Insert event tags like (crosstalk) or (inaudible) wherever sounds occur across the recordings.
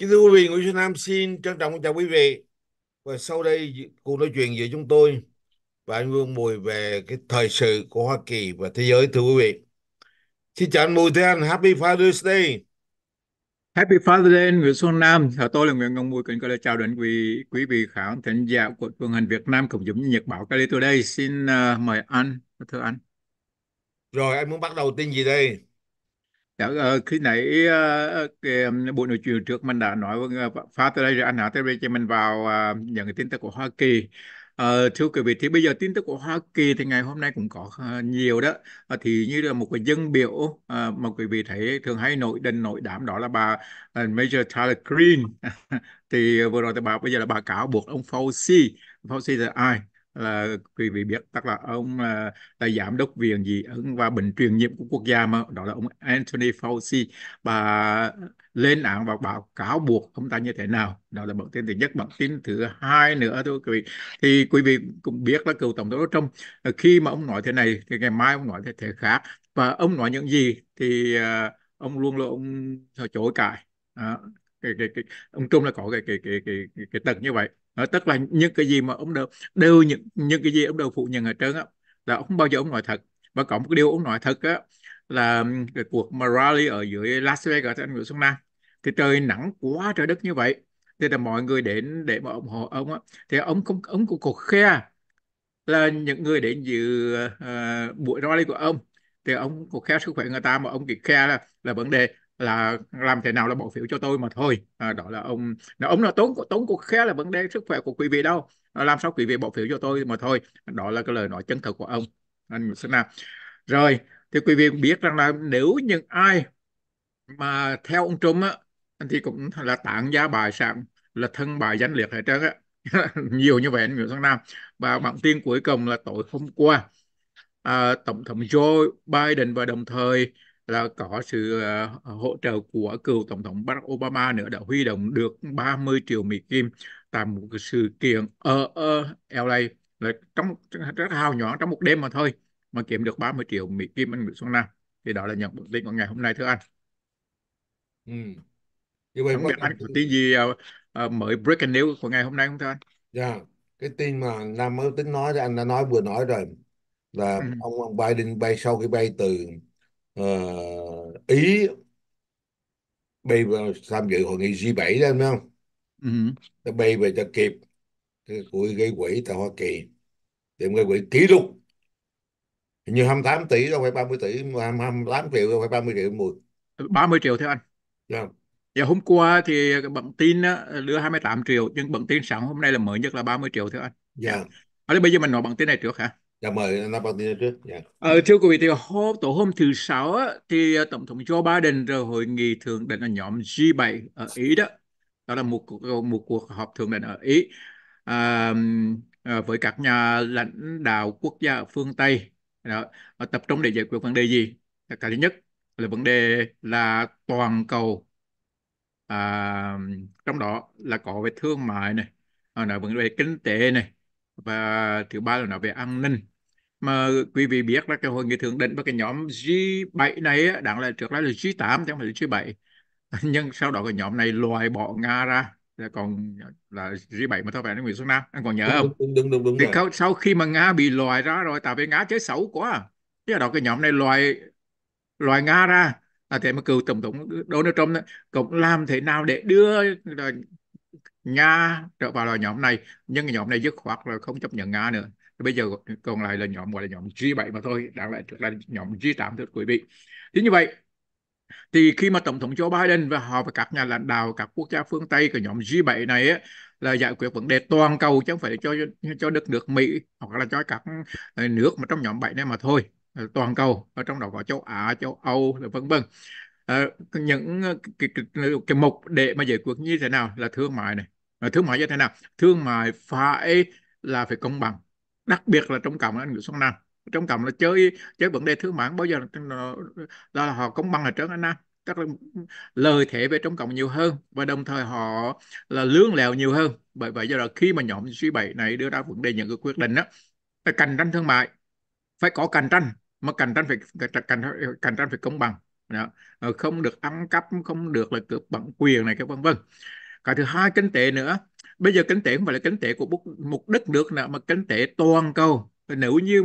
Kính thưa quý vị, Nguyễn Xuân Nam xin trân trọng chào quý vị. Và sau đây cuộc nói chuyện giữa chúng tôi và anh Vương Mùi về cái thời sự của Hoa Kỳ và thế giới thưa quý vị. Xin chào anh Mùi Thế Anh, Happy Father's Day. Happy Father's Day, Nguyễn Xuân Nam. Tôi là Nguyễn Ngọc Mùi, kính lời chào đến quý quý vị khán thính giả của Phương Hành Việt Nam cùng giống như Nhật Bảo Cali tôi đây. Xin uh, mời anh, thưa anh. Rồi, anh muốn bắt đầu tin gì đây? Dạ, ờ, khi nãy ờ, ờ, buổi nói chuyện trước mình đã nói với phá tới đây rồi anh hả tới đây cho mình vào những cái tin tức của Hoa Kỳ. À, thưa quý vị, thì bây giờ tin tức của Hoa Kỳ thì ngày hôm nay cũng có nhiều đó. À, thì như là một cái dân biểu uh, mà quý vị thấy thường hay nổi đình nổi đám đó là bà Major Tyler Green. (laughs) thì vừa rồi thì bà bây giờ là bà cáo buộc ông Fauci. Fauci là ai? là quý vị biết tức là ông là, là giám đốc viện gì ứng và bệnh truyền nhiễm của quốc gia mà đó là ông Anthony Fauci và lên án và báo cáo buộc ông ta như thế nào đó là bản tin thứ nhất bản tin thứ hai nữa thưa quý vị thì quý vị cũng biết là cựu tổng thống Trump ờ, khi mà ông nói thế này thì ngày mai ông nói thế, thế khác và ông nói những gì thì uh, ông luôn luôn ông chối cãi cái, cái, cái, ông Trung là có cái cái cái cái cái, cái tật như vậy à, tức là những cái gì mà ông đều đều những những cái gì ông đều phụ nhận ở trơn á là ông bao giờ ông nói thật và cộng một cái điều ông nói thật á là cái cuộc mà rally ở dưới Las Vegas anh Nguyễn Xuân Nam thì trời nắng quá trời đất như vậy thì là mọi người đến để mà ủng hộ ông á thì ông không ông cũng cột khe là những người đến dự uh, buổi rally của ông thì ông cũng khe sức khỏe người ta mà ông chỉ khe là, là vấn đề là làm thế nào là bỏ phiếu cho tôi mà thôi à, đó là ông là ông là tốn tốn cuộc khá là vấn đề sức khỏe của quý vị đâu à, làm sao quý vị bỏ phiếu cho tôi mà thôi đó là cái lời nói chân thật của ông anh à, nào rồi thì quý vị biết rằng là nếu những ai mà theo ông Trump á thì cũng là tặng gia bài sản là thân bài danh liệt hết trơn á (laughs) nhiều như vậy anh Nguyễn Xuân Nam và bản tin cuối cùng là tối hôm qua à, tổng thống Joe Biden và đồng thời là có sự ờ, hỗ trợ của cựu tổng thống Barack Obama nữa đã huy động được 30 triệu Mỹ kim tại một sự kiện ở, ờ, ở ờ, LA là trong rất hào nhỏ trong một đêm mà thôi mà kiếm được 30 triệu Mỹ kim anh Nguyễn Xuân Nam thì đó là nhận bản tin của ngày hôm nay thưa anh. Ừ. vậy không biết anh có tin gì uh, mới breaking news của ngày hôm nay không thưa anh? Dạ, yeah. cái tin mà Nam mới tính nói thì anh đã nói vừa nói rồi là ừ. ông Biden bay sau khi bay từ uh, Ý bay vào tham dự hội nghị G7 đó em không? Ừ. Ta bay về ta kịp cái quỹ gây quỹ tại Hoa Kỳ tìm gây quỹ kỷ lục hình như 28 tỷ đâu phải 30 tỷ 28 triệu đâu phải 30 triệu mùi ừ, 30 triệu theo anh yeah. Dạ. dạ hôm qua thì bận tin đó, đưa 28 triệu nhưng bận tin sáng hôm nay là mới nhất là 30 triệu theo anh. Dạ. Yeah. À, bây giờ mình nói bận tin này trước hả? Dạ mời Napatino trước. Dạ. Ờ, thưa quý vị, thì hôm, tổ hôm thứ Sáu thì ờ, Tổng thống Joe Biden rồi hội nghị thượng đỉnh ở nhóm G7 ở Ý đó. Đó là một, một cuộc họp thượng đỉnh ở Ý à, với các nhà lãnh đạo quốc gia ở phương Tây đó, tập trung để giải quyết vấn đề gì? Cái thứ nhất là vấn đề là toàn cầu à, trong đó là có về thương mại này, là vấn đề kinh tế này, và thứ ba là nói về an ninh mà quý vị biết là cái hội nghị thượng đỉnh và cái nhóm G7 này đáng lẽ trước đó là G8 chứ không phải là G7 (laughs) nhưng sau đó cái nhóm này loại bỏ Nga ra còn là G7 mà thôi phải là Nguyễn Xuân Nam anh còn nhớ không đúng đúng đúng, đúng thì rồi. sau khi mà Nga bị loại ra rồi tại vì Nga chơi xấu quá thế đó cái nhóm này loại loại Nga ra là thế mà cựu tổng thống Donald Trump cũng làm thế nào để đưa ờ, Nga trở vào loại nhóm này nhưng cái nhóm này dứt khoát là không chấp nhận Nga nữa bây giờ còn lại là nhóm gọi là nhóm G7 mà thôi đang lại là nhóm G8 thưa quý vị thế như vậy thì khi mà tổng thống Joe Biden và họ và các nhà lãnh đạo các quốc gia phương Tây của nhóm G7 này ấy, là giải quyết vấn đề toàn cầu chứ không phải cho cho đất nước Mỹ hoặc là cho các ờ, nước mà trong nhóm 7 này mà thôi ờ, toàn cầu ở trong đó có châu Á châu Âu vân vân à, những cái, cái, cái mục để mà giải quyết như thế nào là thương mại này thương mại như thế nào thương mại phải là phải công bằng đặc biệt là trong cộng là Nguyễn xuân nam trong cộng là chơi chơi vấn đề thương mại bao giờ là, là họ công bằng ở trơn anh nam là lời thể về trong cộng nhiều hơn và đồng thời họ là lương lèo nhiều hơn bởi vậy do đó khi mà nhóm suy 7 này đưa ra vấn đề những cái quyết định đó là cạnh tranh thương mại phải có cạnh tranh mà cạnh tranh phải cạnh cạnh tranh phải công bằng đó. không được ăn cắp không được là cướp bản quyền này cái vân vân cái thứ hai kinh tế nữa bây giờ kinh tế không phải là kinh tế của một đất nước nào mà kinh tế toàn cầu nếu như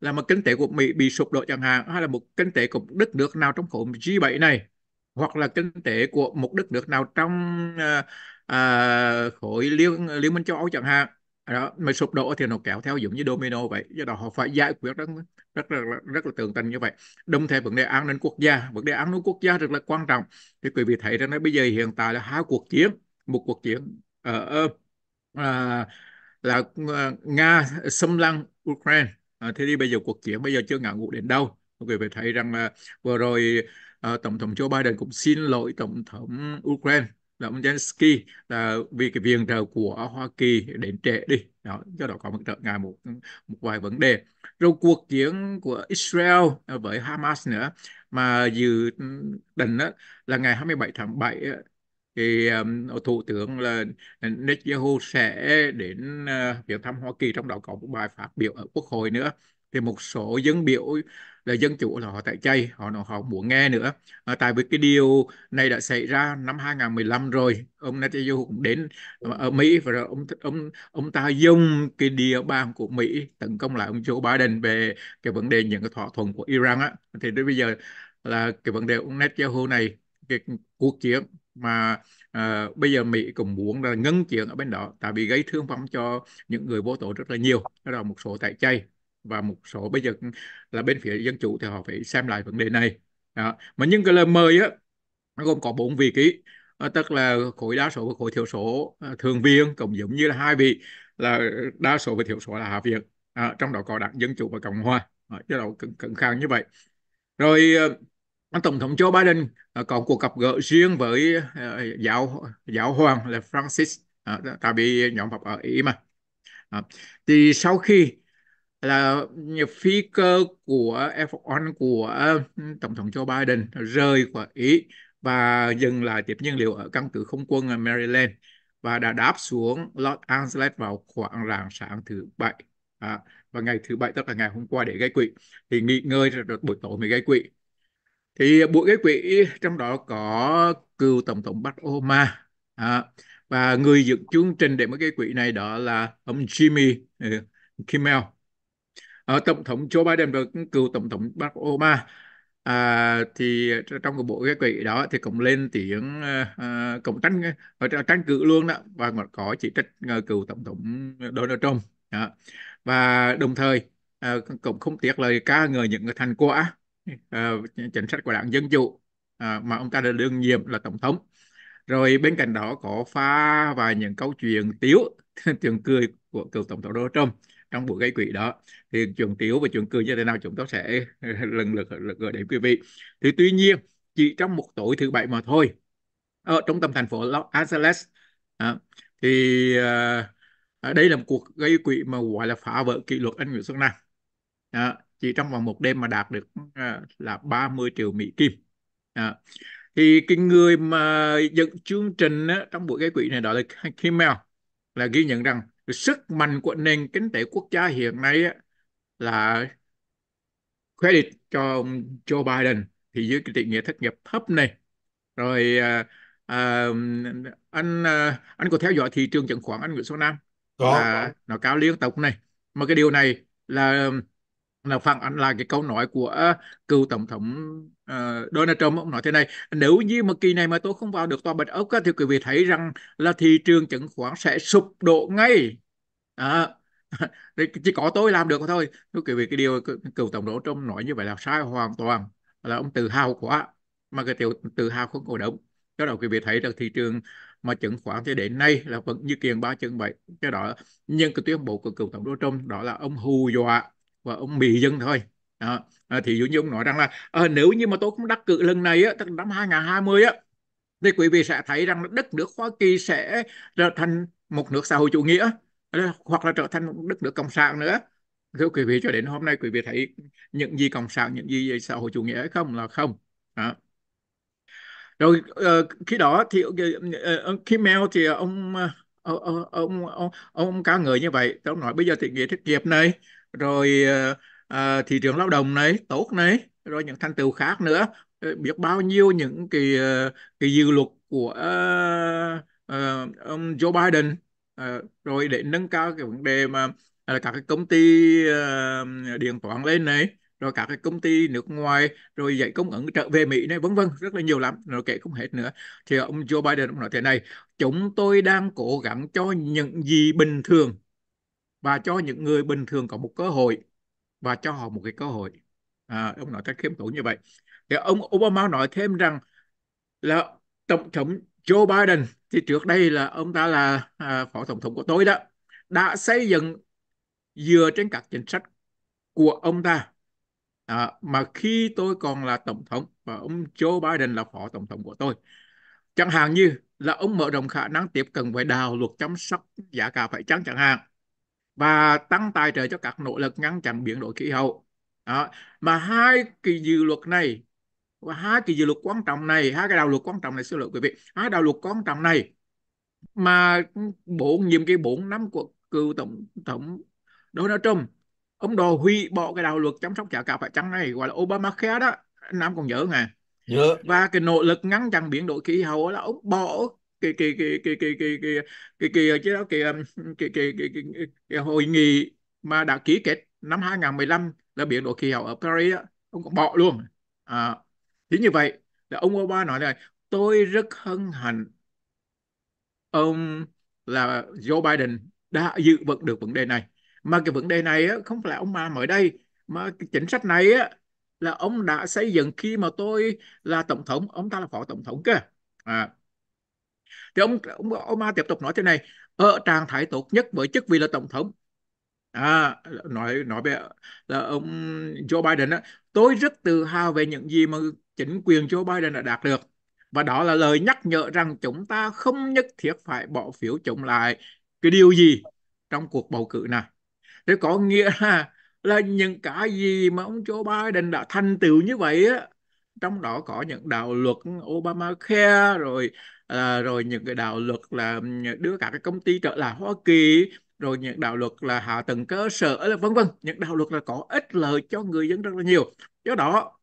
là một kinh tế của Mỹ bị sụp đổ chẳng hạn hay là một kinh tế của đất nước nào trong khối G7 này hoặc là kinh tế của một đất nước nào trong à, à, khối liên liên minh châu Âu chẳng hạn đó mà sụp đổ thì nó kéo theo giống như domino vậy do đó họ phải giải quyết rất rất là rất, rất là tường tận như vậy đồng thời vấn đề an ninh quốc gia vấn đề an ninh quốc gia rất là quan trọng thì quý vị thấy rằng là bây giờ hiện tại là hai cuộc chiến một cuộc chiến ở à, là à, Nga xâm lăng Ukraine à, thế thì bây giờ cuộc chiến bây giờ chưa ngã ngũ đến đâu quý vị thấy rằng là vừa rồi à, tổng thống Joe Biden cũng xin lỗi tổng thống Ukraine là ông Zelensky là vì cái viện trợ của Hoa Kỳ đến trễ đi đó do đó có một trợ ngại một một vài vấn đề rồi cuộc chiến của Israel với Hamas nữa mà dự ừ, định là ngày 27 tháng 7 thì thủ tướng là Netanyahu sẽ đến ờ, viếng thăm Hoa Kỳ trong đó có một bài phát biểu ở quốc hội nữa thì một số dân biểu là ờ, dân chủ là họ tại chay họ họ muốn nghe nữa à, tại vì cái điều này đã xảy ra năm 2015 rồi ông Netanyahu cũng đến ở Mỹ và rồi ông ông ông ta dùng cái địa bàn của Mỹ tấn công lại ông Joe Biden về cái vấn đề những cái thỏa thuận của Iran á thì đến bây giờ là cái vấn đề ông Netanyahu này cái cuộc chiến mà uh, bây giờ Mỹ cũng muốn là ngưng chuyện ở bên đó tại vì gây thương vong cho những người vô tội rất là nhiều đó là một số tại chay và một số bây giờ là bên phía dân chủ thì họ phải xem lại vấn đề này đó. mà nhưng cái lời mời á nó gồm có bốn vị ký ờ, tức là khối đa số và khối thiểu số ờ, thường viên cũng giống như là hai vị là đa số và thiểu số là hạ viện à, trong đó có đảng dân chủ và cộng hòa à, chứ đâu cứng, khang như vậy rồi ờ, Tổng thống Joe Biden ờ, còn cuộc gặp gỡ riêng với ờ, giáo giáo hoàng là Francis tại ờ, vì nhóm học ở Ý mà. Thì sau khi là phi cơ của F1 của Tổng thống Joe Biden rời khỏi Ý và dừng lại tiếp nhiên liệu ở căn cứ không quân ở Maryland và đã đáp xuống Los Angeles vào khoảng rạng sáng thứ bảy à, và ngày thứ bảy tức là ngày hôm qua để gây quỹ thì nghỉ ngơi rồi, rồi buổi tối mới gây quỹ thì Bộ Kế quỹ trong đó có cựu Tổng thống bắc Obama à, và người dựng chương trình để mà cái quỹ này đó là ông Jimmy uh, Kimmel. À, Tổng thống Joe Biden và cựu Tổng thống bắc Obama à, thì trong cái bộ cái quỹ đó thì cũng lên tiếng à, ờ, ờ, cộng tranh tranh cử luôn đó và còn có chỉ trích cựu tổng thống Donald Trump đó. và đồng thời à, cũng không tiếc lời ca ngợi những cái thành quả uh, chính sách của đảng Dân Chủ uh, mà ông ta đã đương nhiệm là tổng thống rồi bên cạnh đó có pha và những câu chuyện tiếu (laughs) chuyện cười của cựu tổng thống Donald Trump trong buổi gây quỹ đó thì chuyện tiếu và chuyện cười như thế nào chúng tôi sẽ (laughs) lần lượt lượt gửi đến quý vị thì tuy nhiên chỉ trong một tối thứ bảy mà thôi ở trung tâm thành phố Los Angeles à, thì à, đây là một cuộc gây quỹ mà gọi là phá vỡ kỷ luật anh Nguyễn Xuân Nam à, chỉ trong vòng một đêm mà đạt được à, là 30 triệu Mỹ Kim à, thì cái người mà dẫn chương trình á, trong buổi gây quỹ này đó là Kim là ghi nhận rằng sức mạnh của nền kinh tế quốc gia hiện nay á, là credit cho ông Joe Biden thì dưới cái định nghĩa thất nghiệp thấp này rồi à, à, anh à, anh có theo dõi thị trường chứng khoán anh Nguyễn Số Nam có, à, nó cao liên tục này mà cái điều này là là phản ánh lại cái câu nói của à, cựu tổng thống uh, Donald Trump ông nói thế này nếu như mà kỳ này mà tôi không vào được tòa bạch ốc thì quý vị thấy rằng là thị trường chứng khoán sẽ sụp đổ ngay à, (laughs) chỉ có tôi làm được thôi thưa quý vị cái điều cựu tổng thống Trump nói như vậy là sai hoàn toàn là ông tự hào quá mà cái tiểu tự hào không cổ động do đầu quý vị thấy được thị trường mà chứng khoán thì đến nay là vẫn như kiềng ba chân bảy cái đó nhưng cái tuyên bố của cựu tổng thống Trump đó là ông hù dọa và ông mì dân thôi à, à, thì dụ như ông nói rằng là à, nếu như mà tôi không đắc cử lần này á, tức năm 2020 á thì quý vị sẽ thấy rằng đất nước Hoa Kỳ sẽ trở thành một nước xã hội chủ nghĩa ờ, hoặc là trở thành một đất nước cộng sản nữa thưa quý vị cho đến hôm nay quý vị thấy những gì cộng sản những gì xã hội chủ nghĩa hay không là không à. rồi uh, khi đó thì uh, khi Mel thì ông, uh, ông ông ông ông ca ngợi như vậy tôi nói bây giờ thì nghĩa thất nghiệp này rồi à, thị trường lao động này tốt này rồi những thành tựu khác nữa ờ, biết bao nhiêu những cái cái dự luật của uh, uh, ông Joe Biden uh, rồi để nâng cao cái vấn đề mà là các cái công ty uh, điện toán lên này rồi các cái công ty nước ngoài rồi dạy công ứng trở về Mỹ này vân vân rất là nhiều lắm rồi kể không hết nữa thì ông Joe Biden ông nói thế này chúng tôi đang cố gắng cho những gì bình thường và cho những người bình thường có một cơ hội và cho họ một cái cơ hội à, ông nói cách khiêm tốn như vậy thì ông Obama nói thêm rằng là tổng thống Joe Biden thì trước đây là ông ta là à, phó tổng thống của tôi đó đã xây dựng dựa trên các chính sách của ông ta à, mà khi tôi còn là tổng thống và ông Joe Biden là phó tổng thống của tôi chẳng hạn như là ông mở rộng khả năng tiếp cận với đào luật chăm sóc giả cả phải chăng chẳng hạn và tăng tài trợ cho các nỗ lực ngăn chặn biến đổi khí hậu đó. mà hai kỳ dự luật này và hai kỳ dự luật quan trọng này hai cái đạo luật quan trọng này xin lỗi quý vị hai đạo luật quan trọng này mà bộ nhiệm kỳ 4 năm của cựu tổng thống Donald Trump ông đồ huy bỏ cái đạo luật chăm sóc trẻ cả phải trắng này gọi là Obamacare đó Nam còn nhớ nè à? nhớ và cái nỗ lực ngăn chặn biến đổi khí hậu là ông bỏ cái cái cái cái cái cái cái cái cái cái đó cái cái cái cái cái hội nghị mà đã ký kết năm 2015 là biển đổi khí hậu ở Paris đó, ông cũng bỏ luôn à, thế như vậy là ông Obama nói là tôi rất hân hạnh ông là Joe Biden đã dự vận được vấn đề này mà cái vấn đề này á, không phải là ông mà mới đây mà cái chính sách này á, là ông đã xây dựng khi mà tôi là tổng thống ông ta là phó tổng thống cơ à, thì ông ông Obama tiếp tục nói thế này ở trạng thái tốt nhất với chức vị là tổng thống à, nói nói về là ông Joe Biden đó, tôi rất tự hào về những gì mà chính quyền Joe Biden đã đạt được và đó là lời nhắc nhở rằng chúng ta không nhất thiết phải bỏ phiếu chống lại cái điều gì trong cuộc bầu cử này thế có nghĩa là là những cái gì mà ông Joe Biden đã thành tựu như vậy á trong đó có những đạo luật Obamacare rồi à, rồi những cái đạo luật là đưa cả cái công ty trở lại Hoa Kỳ rồi những đạo luật là hạ tầng cơ sở là vân vân những đạo luật là có ích lợi cho người dân rất là nhiều do đó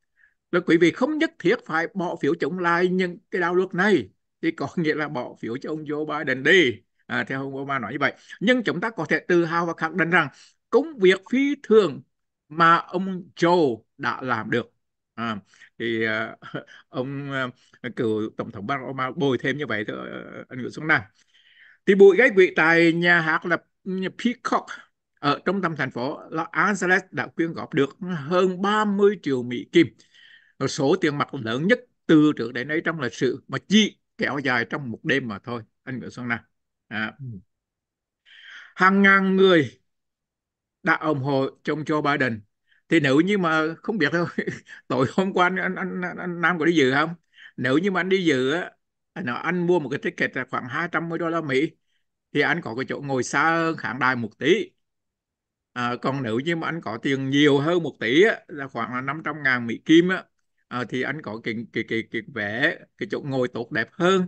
là quý vị không nhất thiết phải bỏ phiếu chống lại những cái đạo luật này thì có (laughs) nghĩa là bỏ phiếu cho ông Joe Biden đi à, theo ông Obama nói như vậy nhưng chúng ta có thể tự hào và khẳng định rằng công việc phi thường mà ông Joe đã làm được à, thì à, (laughs) ông à, cựu tổng thống Barack Obama bồi thêm như vậy thôi ờ, anh Nguyễn Xuân Nam thì bụi gây quỹ tại nhà hát là Peacock ở trung tâm thành phố Los Angeles đã quyên góp được hơn 30 triệu Mỹ Kim số tiền mặt lớn nhất từ trước đến nay trong lịch sử mà chỉ kéo dài trong một đêm mà thôi anh Nguyễn Xuân Nam à. Ừ. hàng ngàn người đã ủng hộ trong Joe Biden thì nếu như mà không biết thôi (laughs) tối hôm qua anh, anh, anh, anh Nam có đi dự không nếu như mà anh đi dự á nó anh mua một cái ticket là khoảng 210 đô la Mỹ thì anh có cái chỗ ngồi xa hơn khán đài một tí à, còn nếu như mà anh có tiền nhiều hơn một tỷ á, là khoảng là 500 ngàn Mỹ Kim á, à, thì anh có cái, cái, cái, cái vé cái chỗ ngồi tốt đẹp hơn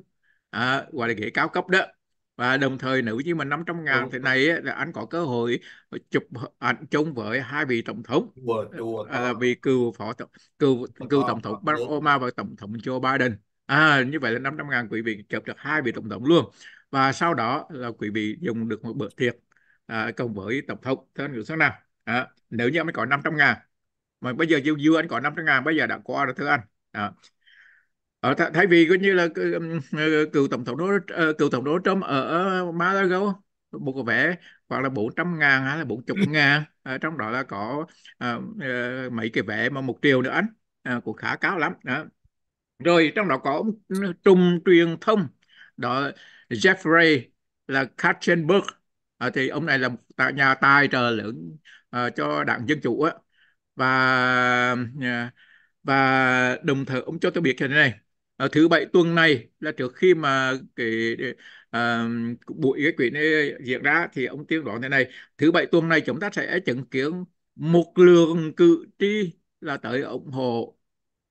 à, gọi là ghế cao cấp đó và đồng thời nữ chỉ mà 500 ngàn thế này ấy, là anh có cơ hội ờ, chụp ảnh à, chung với hai vị tổng thống đùa, ờ, đùa, à, vị cựu phó tổng cựu cựu tổng thống Barack Obama và tổng thống Joe Biden à, như vậy là 500 ngàn quý vị chụp được hai vị tổng thống luôn và sau đó là quý vị dùng được một bữa tiệc à, cùng với tổng thống thế anh số nào à, nếu như anh có 500 ngàn mà bây giờ dư dư anh có 500 ngàn bây giờ đã qua rồi thưa anh à, ở ờ, th thay vì coi như là ờ, cựu tổng thống đó ờ, cựu tổng thống Trump ở Malago một có vẻ khoảng là 400 ngàn hay là 40 ừ. ngàn à, trong đó là có à, à, mấy cái vé mà một triệu nữa anh à, cũng khá cao lắm đó rồi trong đó có ừ, trung truyền thông đó Jeffrey là Katzenberg à, thì ông này là một nhà tài trợ lớn à, cho đảng dân chủ á và à, và đồng thời ông cho tôi biết thế này à, thứ bảy tuần này là trước khi mà cái à, buổi cái quỹ này diễn ra thì ông tuyên đoán thế này thứ bảy tuần này chúng ta sẽ chứng kiến một lượng cử tri là tới ủng hộ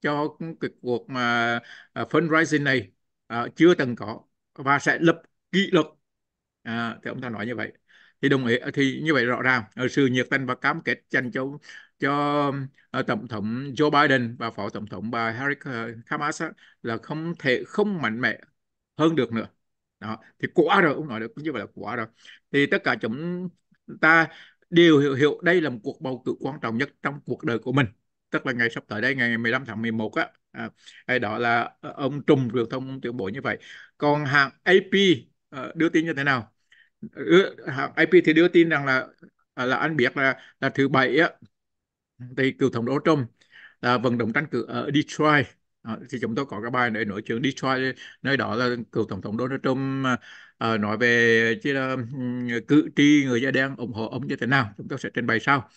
cho cái cuộc mà à, fundraising này à, chưa từng có và sẽ lập kỷ lục à, thì ông ta nói như vậy thì đồng ý thì như vậy rõ ràng sự nhiệt tình và cam kết dành cho cho ờ, tổng thống Joe Biden và phó tổng thống bà Harriet ờ, Kamala là không thể không mạnh mẽ hơn được nữa đó thì quá rồi ông nói được như vậy là quá rồi thì tất cả chúng ta đều hiểu, hiểu đây là một cuộc bầu cử quan trọng nhất trong cuộc đời của mình tức là ngày sắp tới đây ngày 15 tháng 11 á à, đó là ờ, ông Trùng truyền thông tuyên bố như vậy còn hãng AP đưa tin như thế nào hãng AP thì đưa tin rằng là à, là anh biết là là thứ bảy á thì cựu tổng đốc Trump à, vận động tranh cử ở Detroit à, thì chúng tôi có cái bài để nói chuyện Detroit nơi đó là cựu tổng thống Donald Trump à, à, nói về chứ là cử tri người da đen ủng hộ ông như thế nào chúng tôi sẽ trình bày sau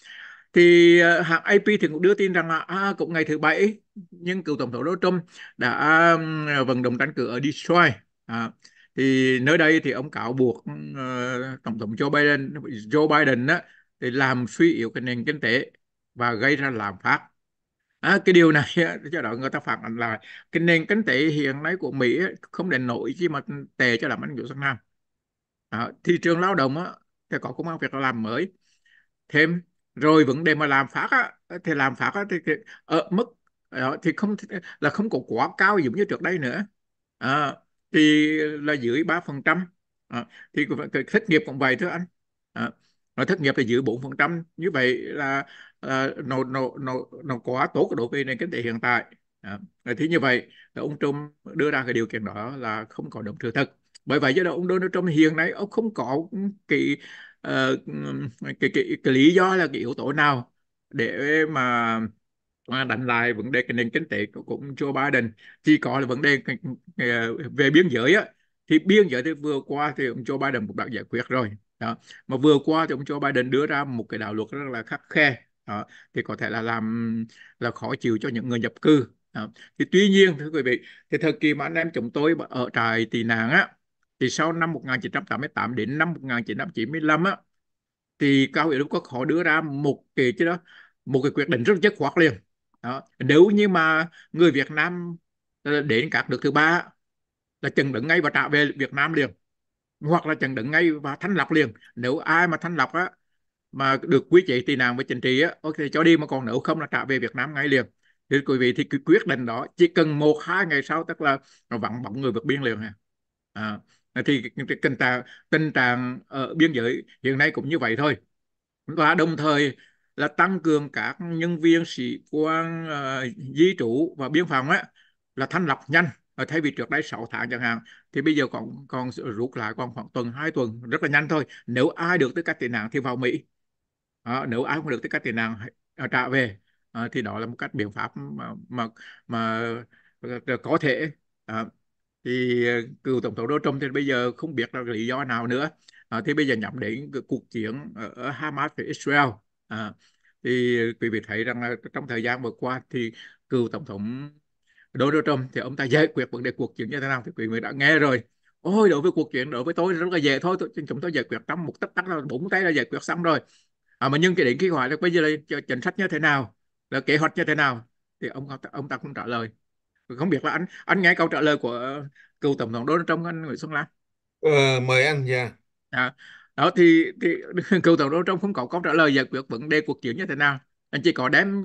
thì à, hãng AP thì cũng đưa tin rằng là à, cũng ngày thứ bảy nhưng cựu tổng thống Donald Trump đã à, vận động tranh cử ở Detroit à, thì nơi đây thì ông cáo buộc uh, tổng thống Joe Biden Joe Biden á thì làm suy yếu cái nền kinh tế và gây ra lạm phát à, cái điều này cho đó người ta phản ánh là cái nền kinh tế hiện nay của Mỹ không đến nổi khi mà tề cho làm ăn của sang Nam à, thị trường lao động á, thì có công an việc làm mới thêm rồi vấn đề mà làm phát á, thì làm phát á, thì, thì ở mức thì không là không có quá cao giống như trước đây nữa à, thì là dưới ba phần trăm thì thất nghiệp cũng vậy thôi anh à, nó thất nghiệp thì giữ 4%. Như vậy là à, nó, nó, nó, nó quá tốt đối với nền kinh tế hiện tại. À, thì như vậy ông Trump đưa ra cái điều kiện đó là không có động sự thật. Bởi vậy do đó ông Donald Trump hiện nay ông không có cái, uh, cái, cái, cái lý do là cái yếu tố nào để mà đánh lại vấn đề cái nền kinh tế của, của Joe Biden chỉ có là vấn đề về biên giới á thì biên giới thì vừa qua thì ông Joe Biden cũng đã giải quyết rồi đó mà vừa qua thì ông Joe Biden đưa ra một cái đạo luật rất là khắc khe đó. thì có thể là làm là khó chịu cho những người nhập cư đó. thì tuy nhiên thưa quý vị thì thời kỳ mà anh em chúng tôi ở trại tị nạn á thì sau năm 1988 đến năm 1995 á thì cao ủy Đức Quốc họ đưa ra một cái chứ đó một cái quyết định rất chất khoát liền đó. nếu như mà người Việt Nam ờ, đến các nước thứ ba là chừng đứng ngay và trả về Việt Nam liền hoặc là chặn đựng ngay và thanh lọc liền nếu ai mà thanh lọc á mà được quý vị tị nạn và chính trị á ok cho đi mà còn nếu không là trả về Việt Nam ngay liền thì quý vị thì quyết định đó chỉ cần một hai ngày sau tức là nó vắng bóng người vượt biên liền ha à, thì tình trạng tình trạng ở biên giới hiện nay cũng như vậy thôi và đồng thời là tăng cường các nhân viên sĩ quan uh, di trú và biên phòng á là thanh lọc nhanh Ờ, thay vì trước đây 6 tháng chẳng hạn thì bây giờ còn còn rút lại còn khoảng tuần hai tuần rất là nhanh thôi nếu ai được tư cách tị nạn thì vào Mỹ à, nếu ai không được tư cách tị nạn ờ, trả về à, thì đó là một cách biện pháp mà mà, mà có thể à, thì cựu tổng thống Donald Trump thì bây giờ không biết là lý do nào nữa à, thì bây giờ nhắm đến cuộc chiến ở Hamas với Israel à, thì quý vị thấy rằng là trong thời gian vừa qua thì cựu tổng thống Donald Trump thì ông ta giải quyết vấn đề cuộc chiến như thế nào thì quý vị đã nghe rồi ôi đối với cuộc chuyện đối với tôi rất là dễ thôi tôi, chúng tôi giải quyết trong một tách tách là bốn cái là giải quyết xong rồi à, mà nhưng cái đến khi hỏi là bây giờ là chính sách như thế nào là kế hoạch như thế nào thì ông ông ta không trả lời không biết là anh anh nghe câu trả lời của cựu tổng thống Donald Trump anh Nguyễn Xuân Lan ờ, mời anh dạ yeah. à, đó thì thì (laughs) cựu tổng thống Donald Trump không có câu trả lời giải quyết vấn đề cuộc chiến như thế nào anh chỉ có đem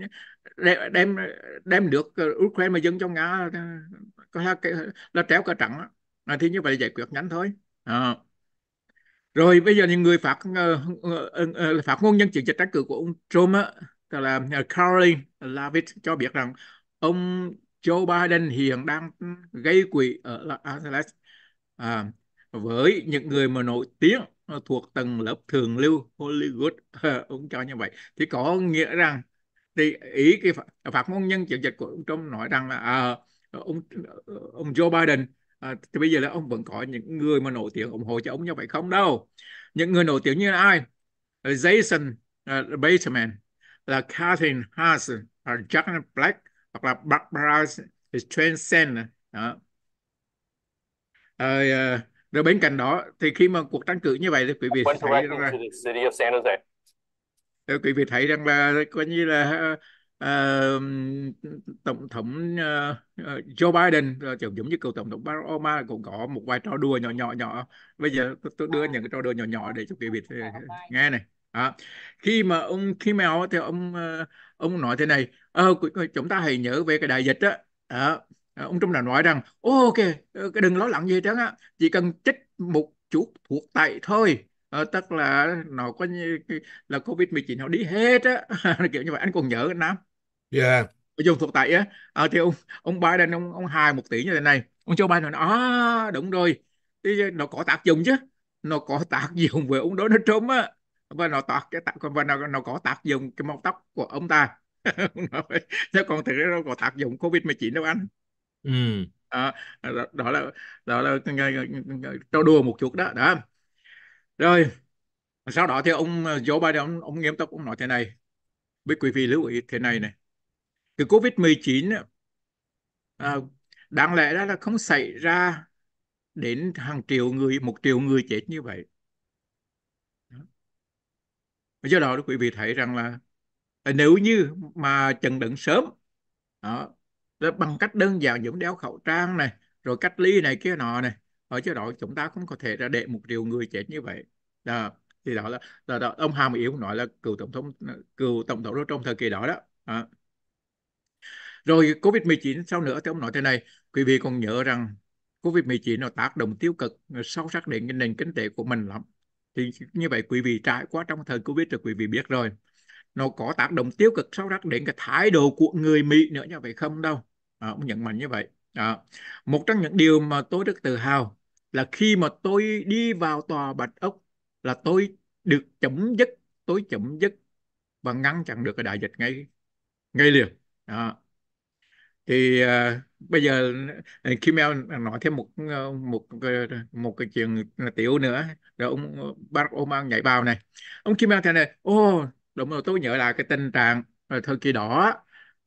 đem đem, đem được ờ, Ukraine mà dâng cho Nga có là treo cả trắng à, thì như vậy giải quyết nhanh thôi à. rồi bây giờ những người phát ờ, ờ, phát ngôn nhân chuyện dịch trách cử của ông Trump á, tức là Caroline Lavitt cho biết rằng ông Joe Biden hiện đang gây quỹ ở Los Angeles à, với những người mà nổi tiếng ờ, thuộc tầng lớp thường lưu Hollywood (laughs) ông cho như vậy thì có nghĩa rằng thì ý cái phát ngôn nhân chuyện dịch của ông Trump nói rằng là à, ờ, ông ờ, ông Joe Biden à, thì bây giờ là ông vẫn có những người mà nổi tiếng ủng hộ cho ông như vậy không đâu những người nổi tiếng như là ai Jason uh, Bateman là Catherine Hudson là Jack Black hoặc là Barbara Streisand đó. À, uh, rồi bên cạnh đó thì khi mà cuộc tranh cử như vậy thì quý vị thấy rằng là quý vị thấy rằng là coi như là uh, tổng thống uh, Joe Biden uh, giống như cựu tổng thống Barack Obama cũng có một vài trò đùa nhỏ nhỏ nhỏ bây giờ tôi đưa những cái trò đùa nhỏ nhỏ để cho quý vị nghe này à, khi mà ông khi mèo thì ông uh, ông nói thế này ờ, chúng ta hãy nhớ về cái đại dịch đó à, Ờ, ông Trung đã nói rằng ok ờ, cái đừng lo lắng gì trơn á chỉ cần chích một chút thuốc tẩy thôi ờ, tức là nó có như là covid 19 nó đi hết á (laughs) kiểu như vậy anh còn nhớ anh Nam yeah. Dạ. dùng thuốc tẩy á à, thì ông ông Biden ông ông hài một tỷ như thế này ông Joe Biden nói à, đúng rồi thì nó có tác dụng chứ nó có tác dụng với ông đó nó trốn á và nó tác cái tác và nó, nó có tác dụng cái màu tóc của ông ta (laughs) nó còn thực ra nó có tác dụng covid 19 đâu anh ừ đó, đó, đó là đó là trò đùa một chút đó đó rồi sau đó thì ông ờ, Joe Biden ông, ông nghiêm túc ông nói thế này với quý vị lưu ý thế này này cái Covid-19 à, đáng lẽ đó là không xảy ra đến hàng triệu người một triệu người chết như vậy do đó quý vị thấy rằng là à, nếu như mà chẩn đoán sớm đó, bằng cách đơn giản những đeo khẩu trang này rồi cách ly này kia nọ này ở chế độ chúng ta cũng có thể ra để một triệu người chết như vậy đó. thì đó là, là, là ông Hàm Yếu nói là cựu tổng thống cựu tổng thống đó trong thời kỳ đó đó à. rồi Covid-19 sau nữa thì ông nói thế này quý vị còn nhớ rằng Covid-19 nó tác động tiêu cực sâu sắc đến cái nền kinh tế của mình lắm thì như vậy quý vị trải qua trong thời Covid rồi quý vị biết rồi nó có tác động tiêu cực sâu sắc đến cái thái độ của người Mỹ nữa như vậy không đâu à, ông nhận mạnh như vậy à, một trong những điều mà tôi rất tự hào là khi mà tôi đi vào tòa bạch ốc là tôi được chấm dứt tôi chấm dứt và ngăn chặn được cái đại dịch ngay ngay liền à, thì à, bây giờ ờ, Kim El nói thêm một một một cái chuyện tiểu nữa rồi ông Barack Obama nhảy vào này ông Kim El thế này ô oh, đúng rồi tôi nhớ lại cái tình trạng thời kỳ đó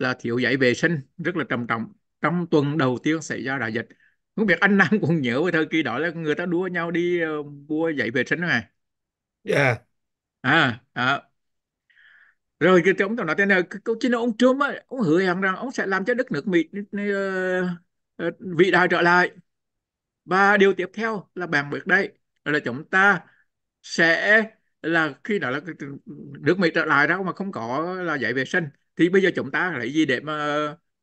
là thiếu giấy vệ sinh rất là trầm trọng trong tuần đầu tiên xảy ra đại dịch không biết anh Nam cũng nhớ cái thời kỳ đó là người ta đua nhau đi ờ, mua giấy vệ sinh này yeah. Dạ. à, à rồi cái ông nói thế này câu chuyện ông Trump ấy ông hứa hẹn rằng ông sẽ làm cho đất nước Mỹ ờ, ờ, vị đại trở lại và điều tiếp theo là bàn việc đây là chúng ta sẽ là khi đó là nước Mỹ trở lại đó mà không có là dạy vệ sinh thì bây giờ chúng ta lấy gì để mà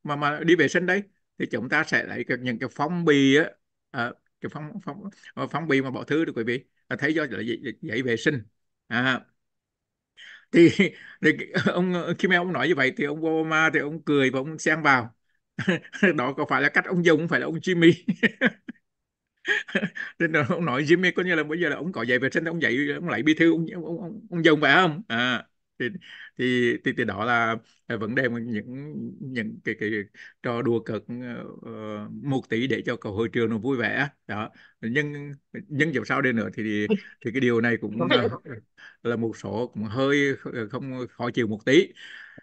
mà mà đi vệ sinh đấy thì chúng ta sẽ lấy những cái phong bì á à, cái phong phong ờ, phong bì mà bỏ thứ được quý vị à, ờ, thấy do là giấy, vệ sinh à, thì, thì (laughs) ông khi mà ông nói như vậy thì ông Obama thì ông cười và ông xen vào (laughs) đó có phải là cách ông dùng phải là ông Jimmy (laughs) nên là ông nói Jimmy có như là bây giờ là ông có giấy vệ sinh ông dạy ông lại bi thư ông ông, ông, ông dùng phải không à thì thì thì, thì đó là à, vấn đề những những cái cái trò đùa cợt uh, một tí để cho cầu hội trường nó vui vẻ đó nhưng nhưng dẫu sao đi nữa thì, thì cái điều này cũng là, là một số cũng hơi ờ, không khó chịu một tí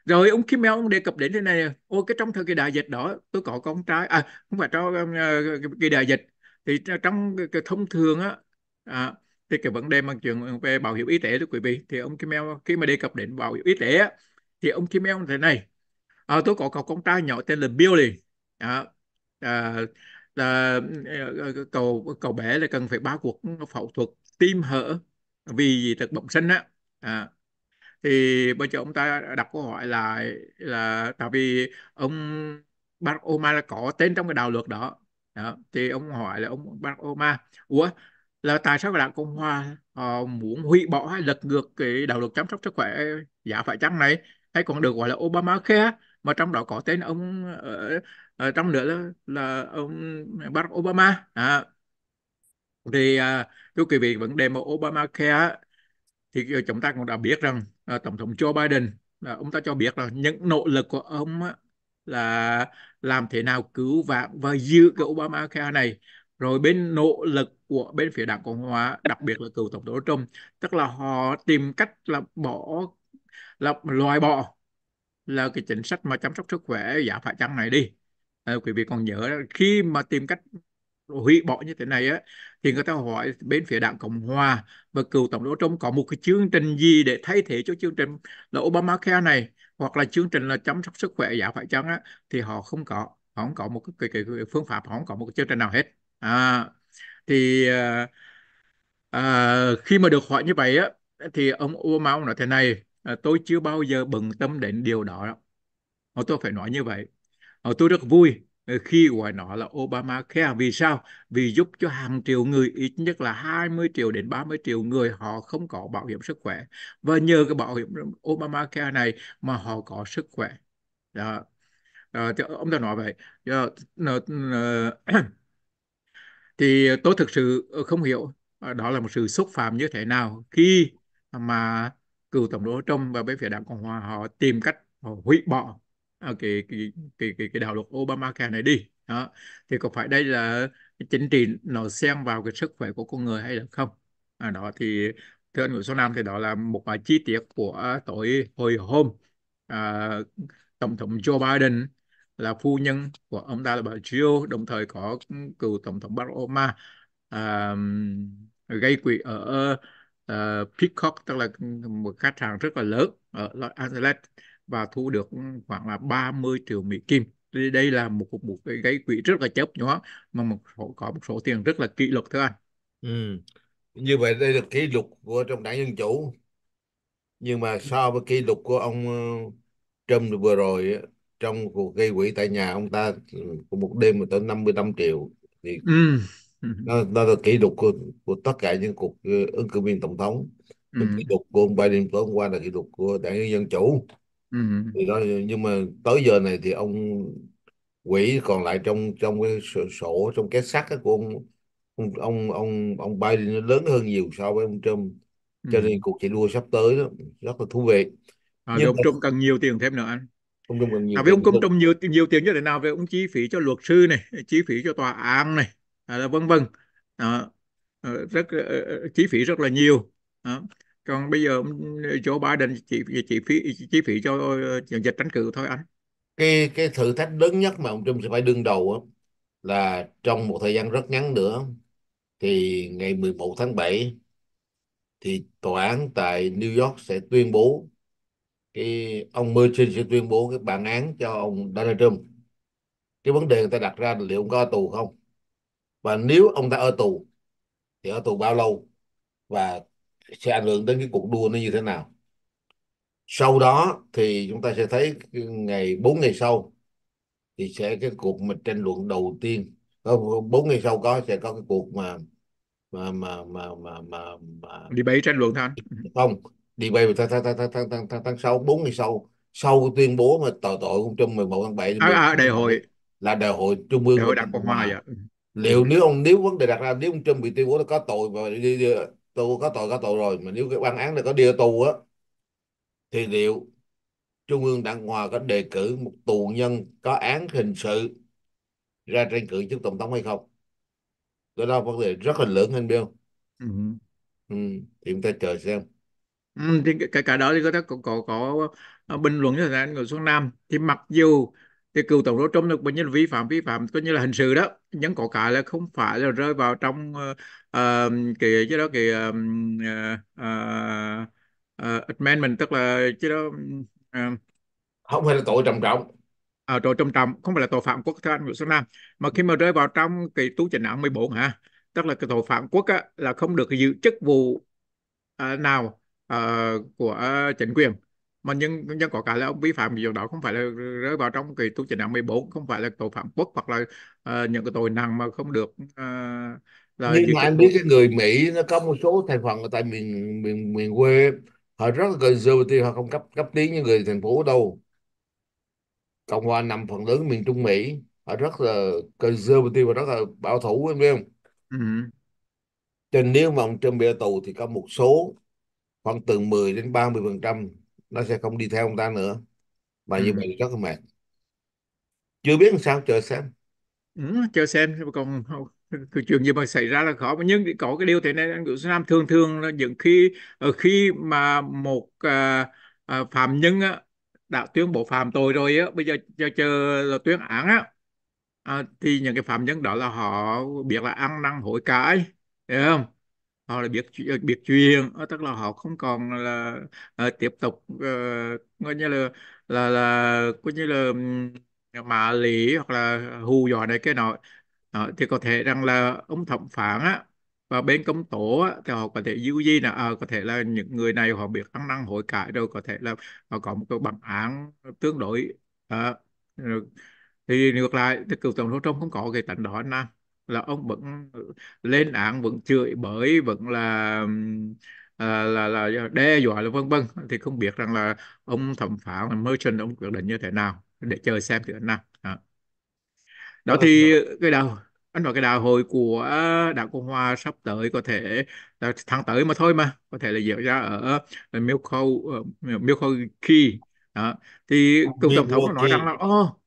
rồi ông Kim ông đề cập đến thế này ô cái trong thời kỳ đại dịch đó tôi có con trai à không phải trong uh, cái đại dịch thì trong cái, cái thông thường á à, thì cái vấn đề bằng chuyện về bảo hiểm y tế thưa quý vị thì ông Kim Eo khi mà đề cập đến bảo hiểm y tế thì ông Kim Eo thế này à, tôi có cậu con trai nhỏ tên là Billy à, à, là ờ, ờ, cậu cậu bé là cần phải ba cuộc phẫu thuật tim hở vì dị tật bẩm sinh á à, thì bây giờ ông ta đặt câu hỏi lại là tại vì ông Barack Obama là có tên trong cái đạo luật đó. đó thì ông hỏi là ông Barack Obama ủa là tại sao đảng cộng hòa họ ờ, muốn hủy bỏ hay lật ngược cái đạo luật chăm sóc sức khỏe giả phải chăng này hay còn được gọi là Obamacare mà trong đó có tên ông ở, ờ, ở ờ, trong nữa là, là ông Barack Obama à, thì à, thưa quý vị vấn đề mà Obamacare thì chúng ta cũng đã biết rằng à, tổng thống Joe Biden à, ông ta cho biết là những nỗ lực của ông á, là làm thế nào cứu vãn và, và giữ cái Obamacare này rồi bên nỗ lực của bên phía đảng cộng hòa đặc biệt là cựu tổng thống trump tức là họ tìm cách là bỏ là loại bỏ là cái chính sách mà chăm sóc sức khỏe giả phải chăng này đi à, quý vị còn nhớ khi mà tìm cách hủy bỏ như thế này á thì người ta hỏi bên phía đảng cộng hòa và cựu tổng thống trump có một cái chương trình gì để thay thế cho chương trình là obamacare này hoặc là chương trình là chăm sóc sức khỏe giả phải chăng á thì họ không có họ không có một cái, cái, cái phương pháp họ không có một cái chương trình nào hết à thì à, à, khi mà được hỏi như vậy á thì ông Obama ông nói thế này à, tôi chưa bao giờ bận tâm đến điều đó đâu. tôi phải nói như vậy à, tôi rất vui à, khi gọi nó là Obama Care vì sao? Vì giúp cho hàng triệu người ít nhất là 20 triệu đến 30 triệu người họ không có bảo hiểm sức khỏe và nhờ cái bảo hiểm Obama Care này mà họ có sức khỏe. Đó. À, ông ta nói vậy thì tôi thực sự ờ, không hiểu ờ, đó là một sự xúc phạm như thế nào khi mà cựu tổng thống Trump và bên phía đảng Cộng hòa họ tìm cách họ hủy bỏ ờ, cái cái cái cái, cái đạo luật Obamacare này đi đó. thì có phải đây là chính trị nó xen vào cái sức khỏe của con người hay là không à, đó thì thưa anh Nguyễn Xuân Nam thì đó là một vài chi tiết của tối hồi hôm à, tổng thống Joe Biden là phu nhân của ông ta là bà Jill đồng thời có cựu tổng thống Barack Obama à, gây quỹ ở uh, Peacock tức là một khách hàng rất là lớn ở Los Angeles và thu được khoảng là 30 triệu Mỹ kim đây là một cuộc cái gây quỹ rất là chớp nhó mà một số, có một số tiền rất là kỷ lục thưa anh ừ. như vậy đây là kỷ lục của trong đảng dân chủ nhưng mà so với kỷ lục của ông ờ, Trump vừa rồi trong cuộc gây quỹ tại nhà ông ta của một đêm mà tới 55 triệu thì ừ. đó, đó là kỷ lục của, của tất cả những cuộc ờ, ứng cử viên tổng thống ừ. kỷ lục của ông Biden tối hôm qua là kỷ lục của đảng dân chủ ừ. thì đó nhưng mà tới giờ này thì ông quỹ còn lại trong trong cái sổ, sổ trong cái sắt của ông ông ông ông ông Biden nó lớn hơn nhiều so với ông Trump cho ừ. nên cuộc chạy đua sắp tới đó rất là thú vị à, nhưng mà... Trump cần nhiều tiền thêm nữa anh ông Trung cần nhiều à, vì ông cũng trong nhiều nhiều tiền như thế nào về ông chi phí cho luật sư này chi phí cho tòa án này à, vân vân à, rất ờ, ờ, chi phí rất là nhiều à, còn bây giờ Joe Biden chỉ chi phí chi phí cho dịch tránh cử thôi anh cái cái thử thách lớn nhất mà ông Trung sẽ phải đương đầu đó, là trong một thời gian rất ngắn nữa thì ngày 11 tháng 7 thì tòa án tại New York sẽ tuyên bố cái ông Merchin sẽ tuyên bố cái bản án cho ông Donald Trump cái vấn đề người ta đặt ra là liệu ông có ở tù không và nếu ông ta ở tù thì ở tù bao lâu và sẽ ảnh hưởng đến cái cuộc đua nó như thế nào sau đó thì chúng ta sẽ thấy ngày bốn ngày sau thì sẽ cái cuộc mà tranh luận đầu tiên ờ, bốn ngày sau có sẽ có cái cuộc mà mà mà mà mà, mà, mà... đi bảy tranh luận thôi không đi bay tháng tháng tháng tháng tháng tháng tháng sáu bốn ngày sau sau tuyên bố mà tội tội ông Trump 11 tháng 7 à, à, đại hội là đại hội trung ương đại hội đảng cộng hòa vậy ừ. liệu nếu ông nếu vấn đề đặt ra nếu ông Trump bị tuyên bố nó có tội và đi, đi, tù có tội có tội rồi mà nếu cái bản án này có đi tù á thì liệu trung ương đảng hòa có đề cử một tù nhân có án hình sự ra tranh cử chức tổng thống hay không cái đó vấn đề rất là lớn anh biết không ừ. ừ thì chúng ta chờ xem ừ, thì cái cả đó thì người ta có có, có, có ờ, bình luận như thế này người xuống Nam thì mặc dù thì cựu tổng thống Trump được bệnh nhân vi phạm vi phạm coi như là hình sự đó nhưng có cả là không phải là rơi vào trong uh, cái cái đó cái um, uh, uh, amendment tức là chứ đó uh, không phải là tội trầm trọng à, tội trầm trọng không phải là tội phạm quốc thưa anh Nguyễn Xuân Nam mà khi mà rơi vào trong cái tú trình án 14 hả tức là cái tội phạm quốc á, là không được giữ chức vụ à, nào uh, của chính quyền mà nhưng nhưng có cả là ông vi phạm điều đó không phải là rơi vào trong cái tu trình án 14 không phải là tội phạm quốc hoặc là uh, những cái tội nặng mà không được uh, là nhưng mà anh biết cái người Mỹ nó có một số thành phần ở tại miền miền miền quê họ rất là conservative họ không cấp cấp tiến như người thành phố đâu cộng hòa nằm phần lớn miền Trung Mỹ họ rất là conservative và rất là bảo thủ em biết không ừ. cho nên nếu mà ông Trump bị tù thì có một số khoảng từ 10 đến 30 phần trăm nó sẽ không đi theo ông ta nữa mà ừ. như vậy rất là mệt chưa biết làm sao chờ xem ừ, chờ xem còn cái chuyện gì mà xảy ra là khó nhưng có cái điều thế này anh Nguyễn Nam thường thường là những khi ở ờ, khi mà một à, à, phạm nhân á, đã tuyên bố phạm tội rồi á, bây giờ chờ, chờ là tuyên án á, à, thì những cái phạm nhân đó là họ biết là ăn năn hối cải hiểu không họ là biệt biệt truyền ờ, tức là họ không còn là à, tiếp tục ờ, coi như là là là coi như là mạ lì hoặc là hù dọa này cái nọ à, thì có thể rằng là ông thẩm phán á và bên công tố á, thì họ có thể dư di là à, có thể là những người này họ biết ăn năng hối cải đâu có thể là họ có một cái bản án tương đối à, thì ngược lại thì cựu tổng thống không có cái tánh đó anh Nam là ông vẫn lên án vẫn chửi bới vẫn là À, là là đe dọa là vân vân thì không biết rằng là ông thẩm phán là merchant ông quyết định như thế nào để chờ xem thử nào à. đó vâng, thì vâng. cái đầu anh nói cái đại hội của đảng Cộng hòa sắp tới có thể tháng tới mà thôi mà có thể là diễn ra ở Milwaukee ờ, Milwaukee đó thì cựu tổng thống nói rằng là ô oh,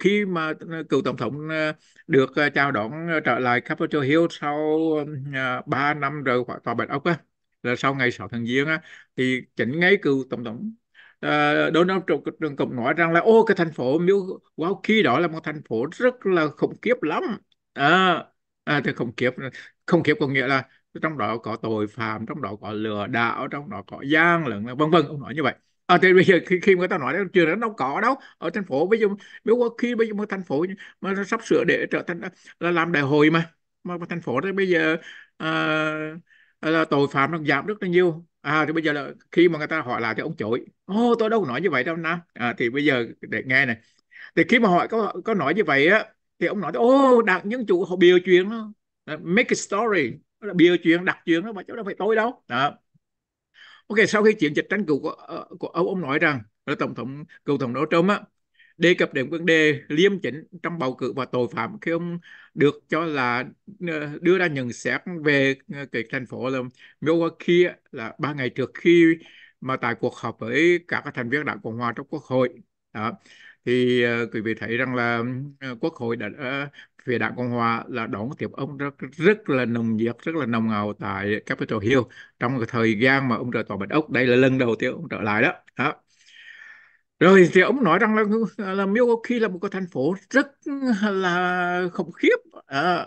khi mà ờ, cựu tổng thống ờ, được ờ, chào đón trở lại Capitol Hill sau 3 năm rời khỏi tòa Bạch Ốc á, là sau ngày 6 tháng Giêng á, thì chính ngay cựu tổng thống Donald Trump cũng nói rằng là ô cái thành phố Milwaukee đó là một thành phố rất là khủng khiếp lắm à, à thì khủng khiếp khủng khiếp có nghĩa là trong đó có tội phạm trong đó có lừa đảo trong đó có gian lận vân vân ông nói như vậy à, thì bây giờ khi, khi người ta nói đó, chuyện đó đâu có đâu ở thành phố bây giờ nếu có khi bây giờ mà thành phố mà sắp sửa để trở thành là làm đại hội mà mà, mà thành phố thì bây giờ à, là tội phạm nó giảm rất là nhiều à thì bây giờ là khi mà người ta hỏi lại thì ông chối ô tôi đâu có nói như vậy đâu nam à, thì bây giờ để nghe này thì khi mà họ có có nói như vậy á thì ông nói ô đặt đảng chủ họ bịa chuyện đó make a story bịa chuyện đặt chuyện đó mà chỗ đâu phải tôi đâu đó Ok, sau khi chuyện dịch tranh cử của, ờ, của Âu, ông nói rằng là tổng thống cựu tổng thống Trump á, đề cập đến vấn đề liêm chính trong bầu cử và tội phạm khi ông được cho là ờ, đưa ra nhận xét về ờ, cái thành phố là Milwaukee là ba ngày trước khi mà tại cuộc họp với các thành viên đảng Cộng hòa trong quốc hội đó thì quý vị thấy rằng là quốc hội đã phía đảng Cộng Hòa là đón tiếp ông rất rất là nồng nhiệt, rất là nồng ngào tại Capitol Hill trong cái thời gian mà ông rời tòa Bạch Ốc. Đây là lần đầu tiên ông trở lại đó. đó. Rồi thì ông nói rằng là, là Milwaukee là một cái thành phố rất là khủng khiếp. À,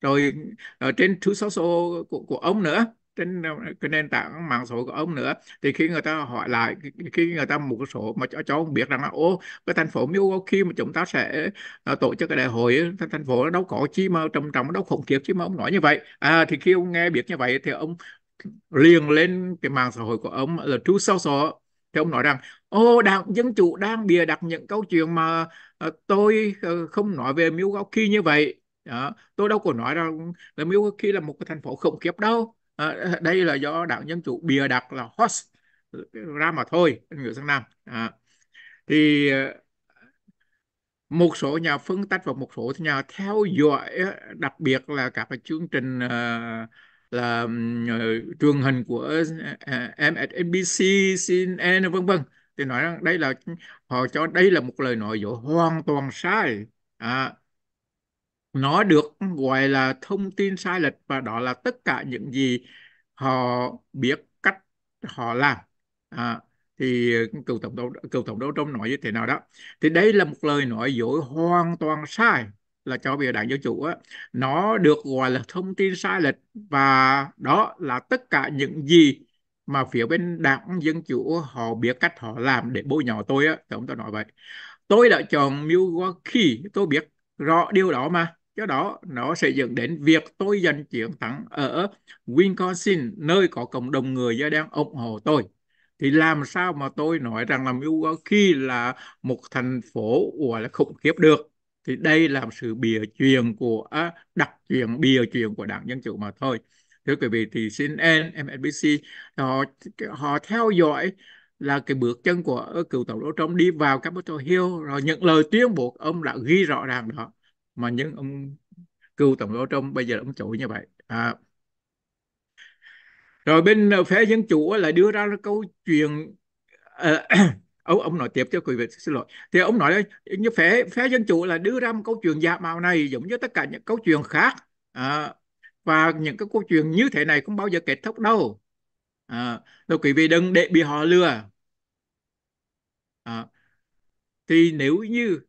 rồi ở ờ, trên thứ social của, của ông nữa trên cái nền tảng mạng xã hội của ông nữa thì khi người ta hỏi lại khi người ta một số mà cho, cho ông biết rằng là ô cái thành phố Milwaukee mà chúng ta sẽ uh, tổ chức cái đại hội thành phố nó đâu có chi mà trầm trọng đâu khủng khiếp chứ mà ông nói như vậy à, thì khi ông nghe biết như vậy thì ông liền lên cái mạng xã hội của ông là True Social thì ông nói rằng ô đảng dân chủ đang bịa đặt những câu chuyện mà uh, tôi uh, không nói về Milwaukee như vậy đó. tôi đâu có nói rằng là Milwaukee là một cái thành phố khủng khiếp đâu Ờ, đây là do đảng dân chủ bìa đặt là host ra mà thôi người Sang Nam à, thì ờ, một số nhà phân tách và một số nhà theo dõi đặc biệt là các chương trình uh, là uh, truyền hình của uh, MSNBC, CNN vân vân thì nói rằng đây là họ cho đây là một lời nói dối hoàn toàn sai à, nó được gọi là thông tin sai lệch và đó là tất cả những gì họ biết cách họ làm à, thì cựu tổng đốc cựu tổng đốc trong nói như thế nào đó thì đây là một lời nói dối hoàn toàn sai là cho bìa đảng dân chủ á nó được gọi là thông tin sai lệch và đó là tất cả những gì mà phía bên đảng dân chủ họ biết cách họ làm để bôi nhọ tôi á tổng thống ta nói vậy tôi đã chọn Milwaukee tôi biết rõ điều đó mà do đó nó sẽ dẫn đến việc tôi giành chiến thắng ở Wisconsin nơi có cộng đồng người da đen ủng hộ tôi thì làm sao mà tôi nói rằng là Milwaukee là một thành phố gọi là khủng khiếp được thì đây là một sự bịa chuyện của à, đặc chuyện bịa chuyện của đảng dân chủ mà thôi thưa quý vị thì CNN, MSNBC họ họ theo dõi là cái bước chân của ờ, cựu tổng thống Trump đi vào Capitol Hill rồi những lời tuyên bố ông đã ghi rõ ràng đó mà những ông cựu tổng đốc trump bây giờ ông chối như vậy à, rồi bên phe dân chủ lại đưa ra câu chuyện à, (clears throat) ông ông nói tiếp cho quý vị xin lỗi thì ông nói như phe phe dân chủ là đưa ra một câu chuyện giả mạo này giống như tất cả những câu chuyện khác à, và những cái câu chuyện như thế này không bao giờ kết thúc đâu à, đâu quý vị đừng để bị họ lừa à, thì nếu như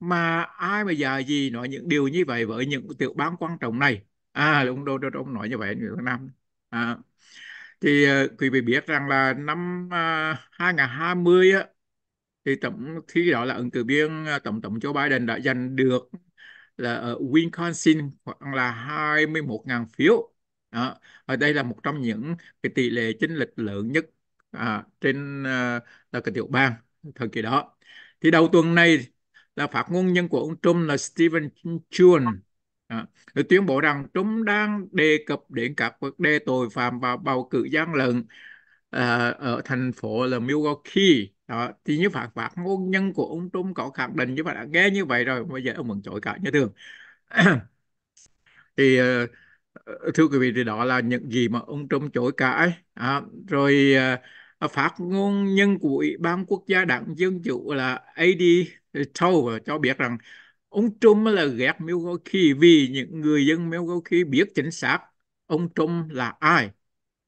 mà ai mà già gì nói những điều như vậy với những tiểu bang quan trọng này à ông đúng, đúng, ông nói như vậy người Việt Nam à, thì ờ, quý vị biết rằng là năm à, 2020 á, thì tổng khi đó là ứng cử viên à, tổng thống Joe Biden đã giành được là ở Wisconsin khoảng là 21.000 phiếu đó. ở đây là một trong những cái tỷ lệ chênh lệch lớn nhất à, trên à, là cái tiểu bang thời kỳ đó thì đầu tuần này là phát ngôn nhân của ông Trump là Stephen Chun à, tuyên bố rằng Trump đang đề cập đến các vấn đề tội phạm và bầu cử gian lận à, ở thành phố là Milwaukee đó thì như phát phát ngôn nhân của ông Trump có khẳng định như vậy đã nghe như vậy rồi bây giờ ông vẫn chối cãi như thường thì ờ, ờ, thưa quý vị thì đó là những gì mà ông Trump chối cãi à, rồi Ờ, phát ngôn nhân của Ủy ban Quốc gia Đảng Dân Chủ là AD Tower cho biết rằng ông Trump là ghét Milwaukee vì những người dân Milwaukee biết chính xác ông Trump là ai.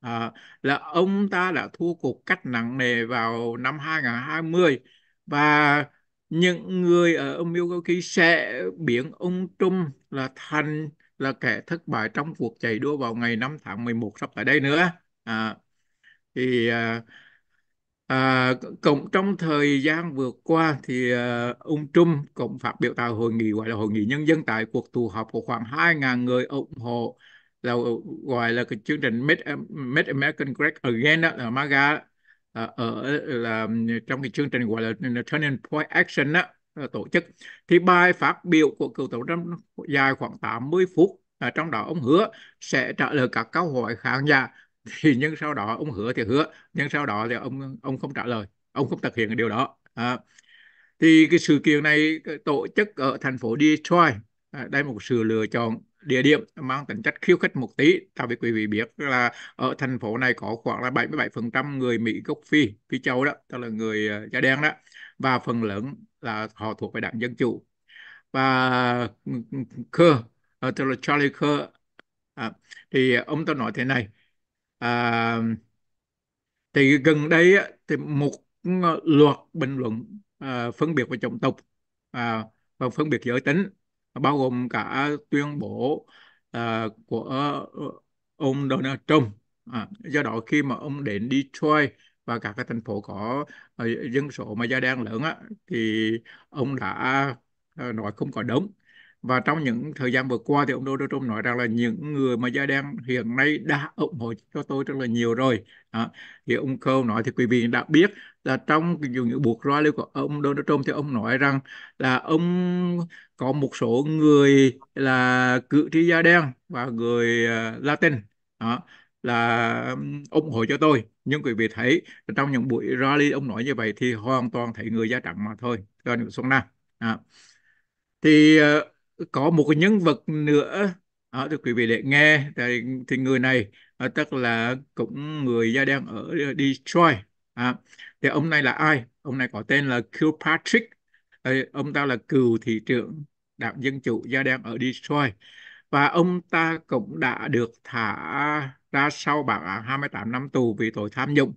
À, là ông ta đã thua cuộc cách nặng nề vào năm 2020 và những người ở Milwaukee sẽ biến ông Trump là thành là kẻ thất bại trong cuộc chạy đua vào ngày 5 tháng 11 sắp tới đây nữa. À, thì à, à, cộng trong thời gian vừa qua thì à, ông Trung cộng phát biểu tại hội nghị gọi là hội nghị nhân dân tại cuộc tụ họp của khoảng 2.000 người ủng hộ là gọi là cái chương trình Make, um, Make American Great Again đó, là MAGA ờ, ở là trong cái chương trình gọi là Turning Point Action đó, tổ chức thì bài phát biểu của cựu tổng thống dài khoảng 80 phút à, trong đó ông hứa sẽ trả lời các câu hỏi khán giả thì nhưng sau đó ông hứa thì hứa nhưng sau đó thì ông ông không trả lời ông không thực hiện cái điều đó à, thì cái sự kiện này tổ chức ở thành phố Detroit à, đây một sự lựa chọn địa điểm mang tính chất khiêu khích một tí tại vì quý vị biết là ở thành phố này có khoảng là 77% người Mỹ gốc Phi Phi châu đó tức là người à, da đen đó và phần lớn là họ thuộc về đảng dân chủ và ừ, ừ, ừ, Kerr à, tức là Charlie Kerr à, thì ông ta nói thế này à, thì gần đây thì một ờ, loạt bình luận à, phân biệt về chủng tộc à, và phân biệt giới tính bao gồm cả tuyên bố à, của ông Donald Trump à, do đó khi mà ông đến Detroit và các cái thành phố có dân số mà da đen lớn á, thì ông đã nói không có đống và trong những thời gian vừa qua thì ông Donald Trump nói rằng là những người mà da đen hiện nay đã ủng hộ cho tôi rất là nhiều rồi à, thì ông Cole nói thì quý vị đã biết là trong những buộc ra lưu của ông Donald Trump thì ông nói rằng là ông có một số người là cử tri da đen và người uh, Latin à, là ủng hộ cho tôi nhưng quý vị thấy trong những buổi rally ông nói như vậy thì hoàn toàn thấy người da trắng mà thôi cho những xuống nào à. thì uh, có một cái nhân vật nữa à, thưa quý vị để nghe thì, thì người này à, tức là cũng người da đen ở Detroit à, thì ông này là ai ông này có tên là Kilpatrick à, ông ta là cựu thị trưởng đảng dân chủ da đen ở Detroit và ông ta cũng đã được thả ra sau bản án 28 năm tù vì tội tham nhũng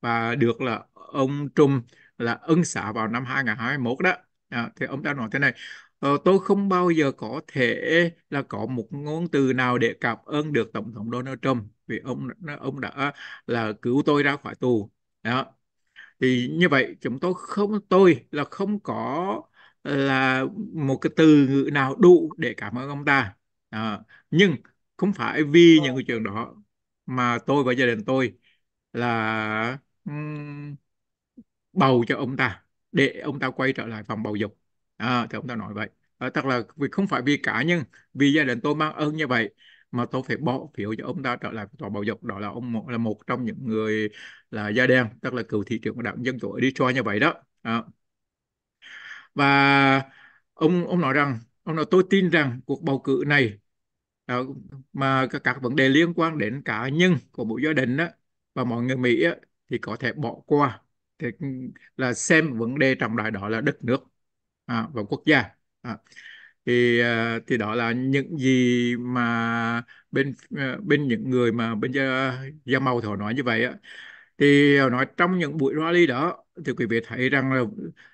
và được là ông Trump là ân xá vào năm 2021 đó à, thì ông ta nói thế này Ờ, tôi không bao giờ có thể là có một ngôn từ nào để cảm ơn được tổng thống Donald Trump vì ông ông đã là cứu tôi ra khỏi tù đó thì như vậy chúng tôi không tôi là không có là một cái từ ngữ nào đủ để cảm ơn ông ta à, nhưng không phải vì những cái chuyện đó mà tôi và gia đình tôi là um, bầu cho ông ta để ông ta quay trở lại phòng bầu dục à, thì ông ta nói vậy à, ờ, tức là vì không phải vì cá nhân vì gia đình tôi mang ơn như vậy mà tôi phải bỏ phiếu cho ông ta trở lại tòa bầu dục đó là ông là một trong những người là da đen tức là cựu thị trưởng của đảng dân chủ đi cho như vậy đó à. và ông ông nói rằng ông nói tôi tin rằng cuộc bầu cử này đó, ờ, mà các, các vấn đề liên quan đến cá nhân của mỗi gia đình đó, và mọi người Mỹ đó, thì có thể bỏ qua thì ừ, là xem vấn đề trọng đại đó là đất nước à, và quốc gia à, thì à, thì đó là những gì mà bên à, bên những người mà bên da, da màu thì họ nói như vậy á thì họ nói trong những buổi rally đó thì quý vị thấy rằng là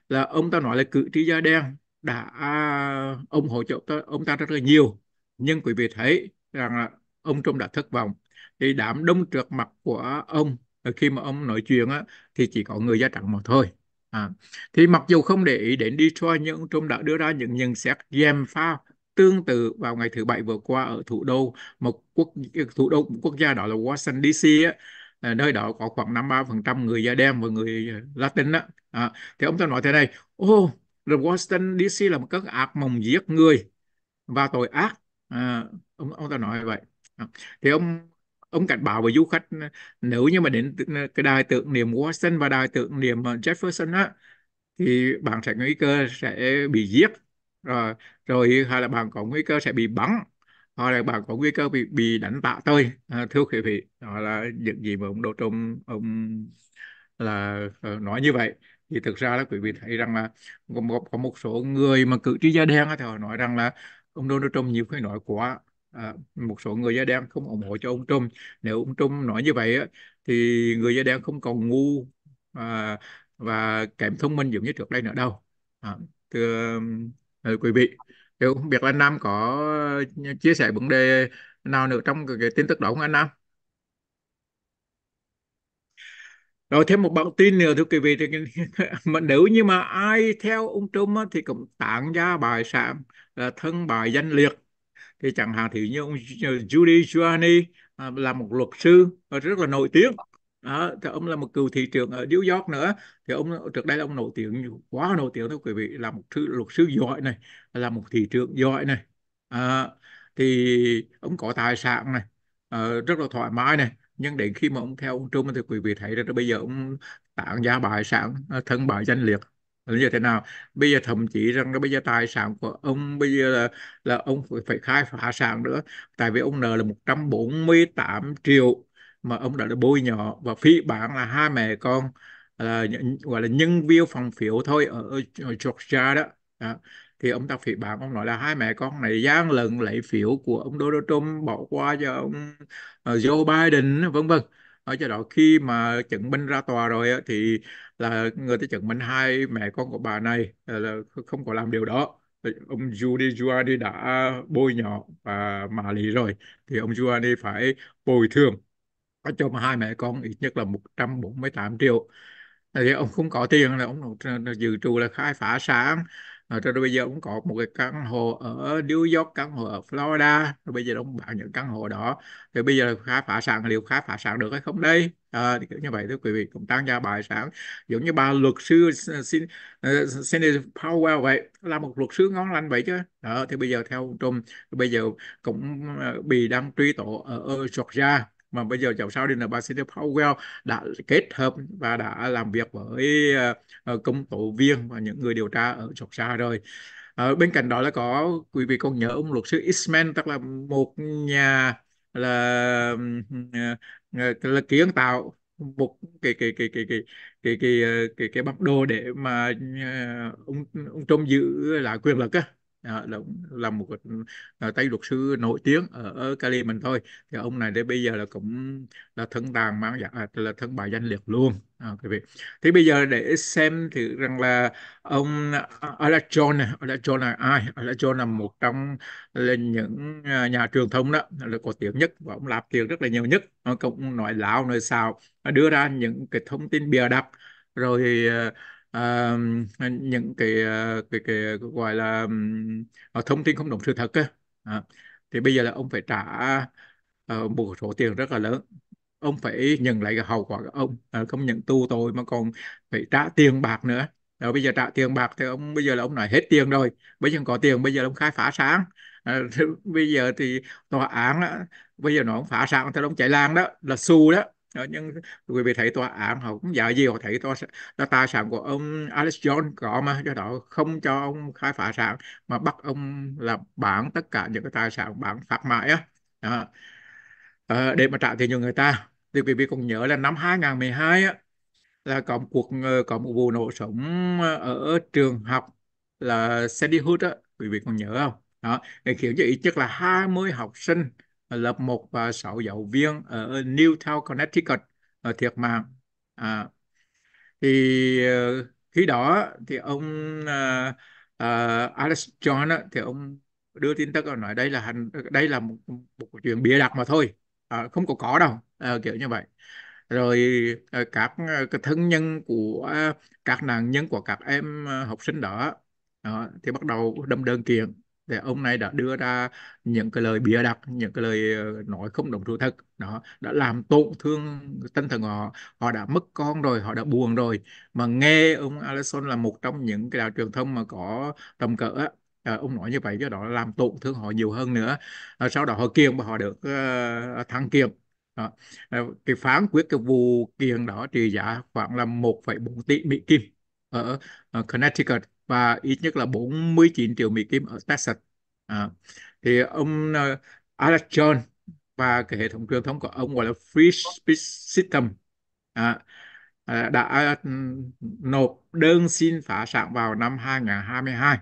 là ông ta nói là cử tri da đen đã à, ủng hộ cho ta, ông ta rất là nhiều nhưng quý vị thấy rằng là ông Trump đã thất vọng thì đám đông trước mặt của ông khi mà ông nói chuyện á, thì chỉ có người da trắng mà thôi À, thì mặc dù không để ý đến Detroit nhưng ông Trump đã đưa ra những nhận xét gièm pha tương tự vào ngày thứ bảy vừa qua ở thủ đô một quốc thủ đô một quốc gia đó là Washington DC á, à, nơi đó có khoảng 53% người da đen và người Latin á. À, thì ông ta nói thế này, ô oh, Washington DC là một các ác mộng giết người và tội ác. À, ông ông ta nói vậy. À, thì ông ông cảnh báo với du khách ờ, nếu như mà đến ờ, cái đài tưởng niệm Washington và đài tưởng niệm ờ, Jefferson á thì bạn sẽ nguy cơ sẽ bị giết rồi rồi hay là bạn có nguy cơ sẽ bị bắn hoặc là bạn có nguy cơ bị bị đánh tạ tôi à, thưa quý vị đó là những gì mà ông Đỗ Trung ông là nói như vậy thì thực ra là quý vị thấy rằng là có một, có một số người mà cử tri da đen thì họ nói rằng là ông Donald Trump nhiều khi nói quá À, một số người da đen không ủng hộ cho ông Trump nếu ông Trump nói như vậy á, thì người da đen không còn ngu và và kém thông minh giống như trước đây nữa đâu à, thưa à, quý vị nếu không biết là Nam có chia sẻ vấn đề nào nữa trong cái, tin tức đó không anh Nam rồi thêm một bản tin nữa thưa quý vị thì (laughs) mà nếu như mà ai theo ông Trump á, thì cũng tặng ra bài sản thân bài danh liệt thì chẳng hạn thì như ông Judy Giuliani à, là một luật sư ờ, rất là nổi tiếng à, thì ông là một cựu thị trưởng ở New York nữa thì ông trước đây là ông nổi tiếng quá nổi tiếng đó quý vị là một thư, luật sư giỏi này là một thị trưởng giỏi này à, thì ông có tài sản này à, rất là thoải mái này nhưng đến khi mà ông theo ông Trung thì quý vị thấy rằng bây giờ ông tặng giá bại sản thân bại danh liệt là như thế nào bây giờ thậm chí rằng là bây giờ tài sản của ông bây giờ là là ông phải khai phá sản nữa tại vì ông nợ là 148 triệu mà ông đã được bôi nhỏ và phí bản là hai mẹ con là gọi là nhân viên phòng phiếu thôi ở, ở Georgia đó. đó thì ông ta phỉ bán ông nói là hai mẹ con này gian lận lấy phiếu của ông Donald Trump bỏ qua cho ông ờ, Joe Biden vân vân ở cho đó khi mà chứng minh ra tòa rồi thì là người ta chứng minh hai mẹ con của bà này là không có làm điều đó ông Judy Juani đã bôi nhọ và mà lý rồi thì ông Juani phải bồi thường cho hai mẹ con ít nhất là 148 triệu thì ông không có tiền là ông dự trù là khai phá sáng à, rồi, bây giờ cũng có một cái căn hộ ở New York căn hộ ở Florida rồi bây giờ ông bán những căn hộ đó thì bây giờ khá phá sản liệu khá phá sản được hay không đây à, thì kiểu như vậy thưa quý vị cũng tăng gia bài sản giống như bà luật sư xin ờ, Senator Powell vậy là một luật sư ngon lành vậy chứ đó thì bây giờ theo ông Trump bây giờ cũng bị đang truy tố ở Georgia mà bây giờ cháu sao đi là bà sĩ Powell đã kết hợp và đã làm việc với ờ, ờ, công tố viên và những người điều tra ở Georgia rồi ở ờ, bên cạnh đó là có quý vị còn nhớ ông luật sư Eastman tức là một nhà là là, là kiến tạo một cái cái cái cái cái cái cái cái cái, cái bản đồ để mà ông ông trông giữ lại quyền lực á à, là, là một là ờ, tay luật sư nổi tiếng ở, ở Cali mình thôi thì ông này đến bây giờ là cũng là thân tàn mang à, là thân bài danh liệt luôn à, quý vị thì bây giờ để xem thì rằng là ông à, Alexon này Alexon là ai Alexon là một trong là những à, nhà truyền thông đó là có tiếng nhất và ông làm tiền rất là nhiều nhất ông cũng nói lão nói xạo đưa ra những cái thông tin bịa đặt rồi uh, à, những à, cái, cái cái gọi là à, thông tin không đúng sự thật á à, thì bây giờ là ông phải trả uh, một số tiền rất là lớn ông phải nhận lại cái hậu quả của ông à, không nhận tu tôi mà còn phải trả tiền bạc nữa rồi bây giờ trả tiền bạc thì ông bây giờ là ông nói hết tiền rồi bây giờ có tiền bây giờ ông khai phá sáng à, (laughs) bây giờ thì tòa án đó, bây giờ nó ông phá sáng thì ông chạy lang đó là xu đó đó, nhưng quý vị thấy tòa án họ cũng giả gì họ thấy tòa là tài sản của ông Alex Jones có mà do đó không cho ông khai phá sản mà bắt ông là bán tất cả những cái tài sản bán phát mãi á À, để mà trả tiền cho người ta thì quý vị cũng nhớ là năm 2012 á, là có một cuộc ờ, có một vụ nổ súng ờ, ở trường học là Sandy Hook á quý vị còn nhớ không đó để khiến cho ít nhất là 20 học sinh lập một và sáu giáo viên ở Newtown, Connecticut ở thiệt mạng. À, thì ờ, khi đó thì ông uh, uh, Alex John thì ông đưa tin tức và nói đây là hành đây là một, một chuyện bịa đặt mà thôi à, không có có đâu à, kiểu như vậy rồi à, các thân nhân của các nạn nhân của các em học sinh đó à, thì bắt đầu đâm đơn kiện thì ông này đã đưa ra những cái lời bịa đặt những cái lời ờ, nói không đúng sự thật đó đã làm tổn thương tinh thần họ họ đã mất con rồi họ đã buồn rồi mà nghe ông Alisson là một trong những cái đạo truyền thông mà có tầm cỡ á, À, ông nói như vậy do đó làm tổn thương họ nhiều hơn nữa à, sau đó họ kiện và họ được uh, thăng kiện đó. Ờ, cái phán quyết cái vụ kiện đó trị giá khoảng là 1,4 tỷ Mỹ Kim ở, ở Connecticut và ít nhất là 49 triệu Mỹ Kim ở Texas. À, thì ông uh, Alex Jones và cái hệ thống truyền thống của ông gọi là Free Speech System à, à, đã nộp đơn xin phá sản vào năm 2022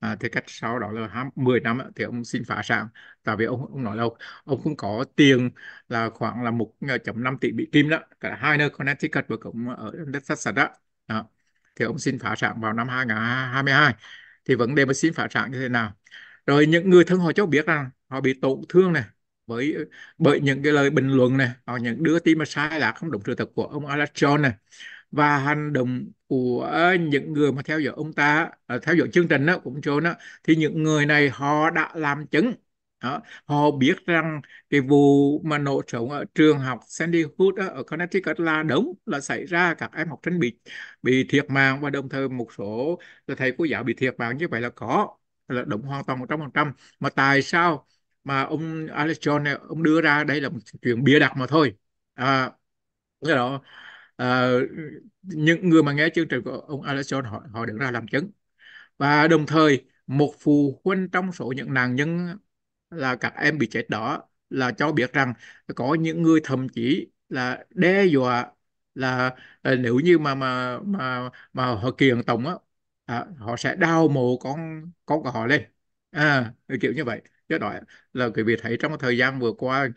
à, thì cách sau đó là 10 năm thì ông xin phá sản tại vì ông ông nói đâu ông không có tiền là khoảng là 1.5 ờ, tỷ bị kim đó cả hai nơi Connecticut và cũng ở Texas đó à thì ông xin phá sản vào năm 2022 thì vấn đề mà xin phá sản như thế nào rồi những người thân họ cho biết rằng họ bị tổn thương này bởi bởi những cái lời bình luận này họ những đưa tin mà sai lạc không đúng sự thật của ông Alex Jones này và hành động của những người mà theo dõi ông ta ờ, theo dõi chương trình đó cũng Jones đó, thì những người này họ đã làm chứng đó. họ biết rằng cái vụ mà nổ súng ở trường học Sandy Hook đó, ở Connecticut là đúng là xảy ra các em học sinh bị bị thiệt mạng và đồng thời một số là thầy cô giáo bị thiệt mạng như vậy là có là đúng hoàn toàn 100% mà tại sao mà ông Alex Jones này, ông đưa ra đây là một chuyện bịa đặt mà thôi à, cái đó à, những người mà nghe chương trình của ông Alex Jones họ họ đứng ra làm chứng và đồng thời một phụ huynh trong số những nạn nhân là các em bị chết đó là cho biết rằng có những người thậm chí là đe dọa là ờ, nếu như mà mà mà mà họ kiện tổng á à, họ sẽ đau mồ con con của họ lên à kiểu như vậy do đó là quý vị thấy trong thời gian vừa qua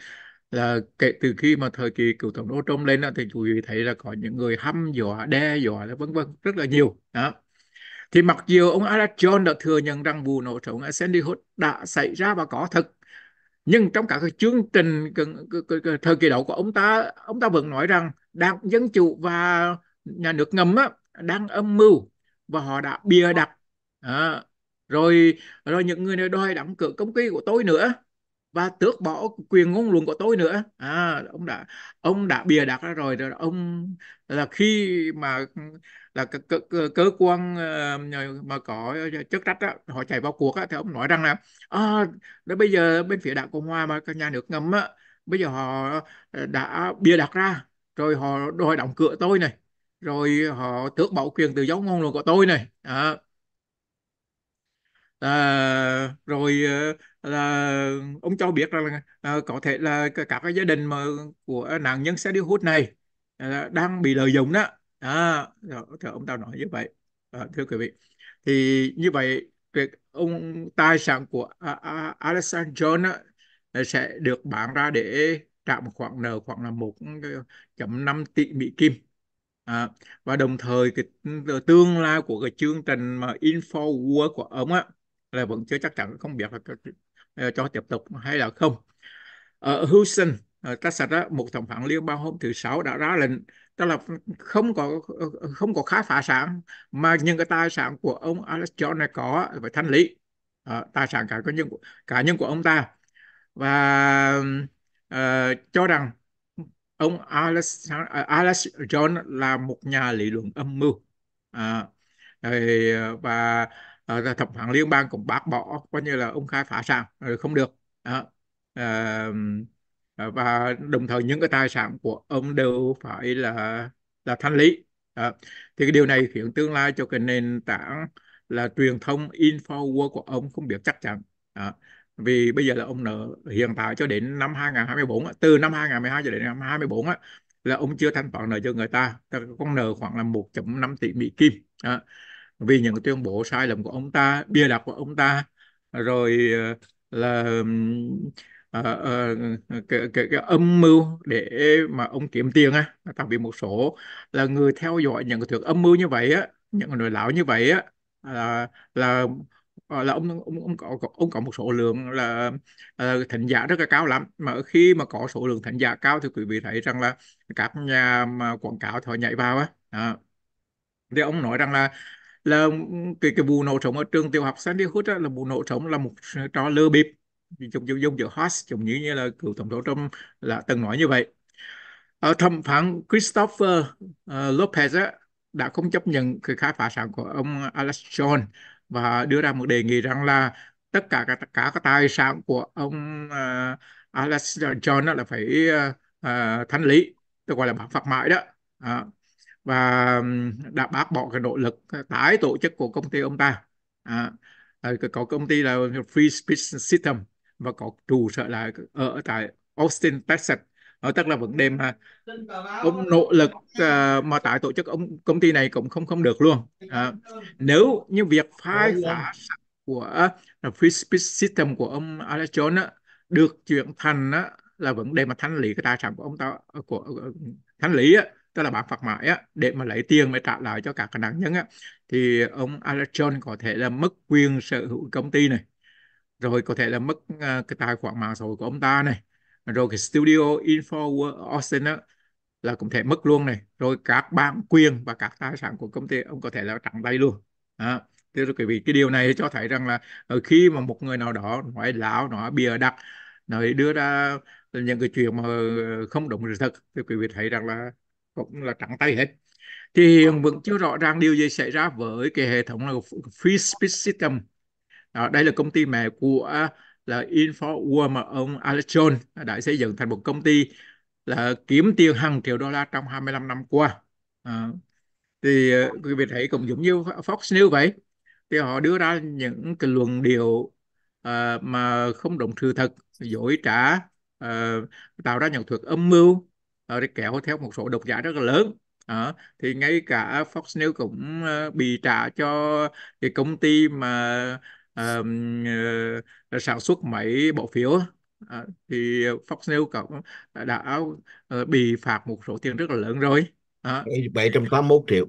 là kể từ khi mà thời kỳ cựu tổng đô trump lên thì quý vị thấy là có những người hăm dọa đe dọa vân vân rất là nhiều đó thì mặc dù ông Alex Jones đã thừa nhận rằng vụ nổ súng ở Sandy Hook đã xảy ra và có thật, nhưng trong cả cái chương trình thời kỳ đầu của ông ta, ông ta vẫn nói rằng đảng Dân Chủ và nhà nước ngầm á, đang âm mưu và họ đã bìa đặt. À, rồi rồi những người này đòi đóng cửa công ty của tôi nữa và tước bỏ quyền ngôn luận của tôi nữa à, ông đã ông đã bìa đặt ra rồi rồi ông là khi mà là cơ, cơ, cơ quan ờ, mà có chức trách đó, họ chạy vào cuộc đó, thì ông nói rằng là à, ờ, đó bây giờ bên phía đảng cộng hòa mà nhà nước ngầm á, bây giờ họ đã bìa đặt ra rồi họ đòi đóng cửa tôi này rồi họ tước bỏ quyền tự do ngôn luận của tôi này à, À, rồi ờ, là ông cho biết rằng là à, có thể là các cái gia đình mà của nạn nhân xe đi hút này à, đang bị lợi dụng đó à, rồi, ông tao nói như vậy à, thưa quý vị thì như vậy việc ông tài sản của Alexander John sẽ được bán ra để trả một khoản nợ khoảng là 1.5 tỷ Mỹ Kim. À, và đồng thời cái ừ, tương lai của cái chương trình mà Infowars của ông á là vẫn chưa chắc chắn không biết là ờ, cho tiếp tục hay là không ở ờ, Houston ờ, Texas đó, một thẩm phán liên bang hôm thứ sáu đã ra lệnh tức là không có không có khá phá sản mà những cái tài sản của ông Alex Jones này có phải thanh lý à, tài sản cá nhân cá nhân của ông ta và à, cho rằng ông Alex Alex Jones là một nhà lý luận âm mưu à, và Ờ, à, thẩm phán liên bang cũng bác bỏ coi như là ông khai phá sản ờ, không được đó. À, và đồng thời những cái tài sản của ông đều phải là là thanh lý đó. thì cái điều này khiến tương lai cho cái nền tảng là truyền thông InfoWars của ông không biết chắc chắn đó. vì bây giờ là ông nợ hiện tại cho đến năm 2024 từ năm 2012 cho đến năm 2024 là ông chưa thanh toán nợ cho người ta con nợ khoảng là 1.5 tỷ Mỹ Kim đó vì những tuyên bố sai lầm của ông ta bia đặt của ông ta rồi ờ, là À, à, cái, cái, cái âm mưu để mà ông kiếm tiền á đặc biệt một số là người theo dõi những cái thuyết âm mưu như vậy á những người lão như vậy á là là là ông ông ông có ông có một số lượng là uh, thính giả rất là cao lắm mà khi mà có số lượng thính giả cao thì quý vị thấy rằng là các nhà mà quảng cáo họ nhảy vào á à. thì ông nói rằng là là cái cái vụ nổ trống ở trường tiểu học Sandy Hook là vụ nổ trống là một trò lừa bịp dùng dùng dùng giữa host giống như như là cựu tổng thống Trump là từng nói như vậy ở thẩm phán Christopher uh, Lopez á, đã không chấp nhận cái khai phá sản của ông Alex Jones và đưa ra một đề nghị rằng là tất cả các, cả các tài sản của ông uh, Alex Jones là phải uh, uh, thanh lý tôi gọi là bản phạt mãi đó à, và đã bác bỏ cái nỗ lực ờ, tái tổ chức của công ty ông ta à, ờ, có công ty là Free Speech System và có trụ sở là ở tại Austin Texas ở ờ, tức là vấn đề mà ông nỗ lực mà tại tổ chức ông công ty này cũng không không được luôn à, nếu như việc phai phá của Free Speech System của ông Alex Jones được chuyển thành là vấn đề mà thanh lý cái tài sản của ông ta của uh, thanh lý tức là bán phạt mãi á, để mà lấy tiền mà trả lại cho các cái nạn nhân á, thì ông Alex Jones có thể là mất quyền sở hữu công ty này, rồi có thể là mất uh, cái tài khoản mạng xã hội của ông ta này, rồi cái studio Info Austin á, là cũng thể mất luôn này, rồi các bản quyền và các tài sản của công ty ông có thể là trắng tay luôn. À, thế rồi quý vị cái điều này cho thấy rằng là ờ, khi mà một người nào đó nói lão nói bịa đặt, nói đưa ra những cái chuyện mà không đúng sự thật thì quý vị thấy rằng là cũng là trắng tay hết thì hiện vẫn chưa rõ ràng điều gì xảy ra với cái hệ thống là free speech system đó, đây là công ty mẹ của à, là Infowar mà ông Alex Jones đã xây dựng thành một công ty là kiếm tiền hàng triệu đô la trong 25 năm qua à, thì quý vị thấy cũng giống như Fox News vậy thì họ đưa ra những cái luận điệu uh, mà không đồng sự thật dối trá uh, tạo ra những thuật âm mưu để ờ, kéo theo một số độc giả rất là lớn À, thì ngay cả Fox News cũng uh, bị trả cho cái công ty mà uh, uh, sản xuất máy bỏ phiếu à, thì Fox News cũng đã uh, bị phạt một số tiền rất là lớn rồi à. 781 triệu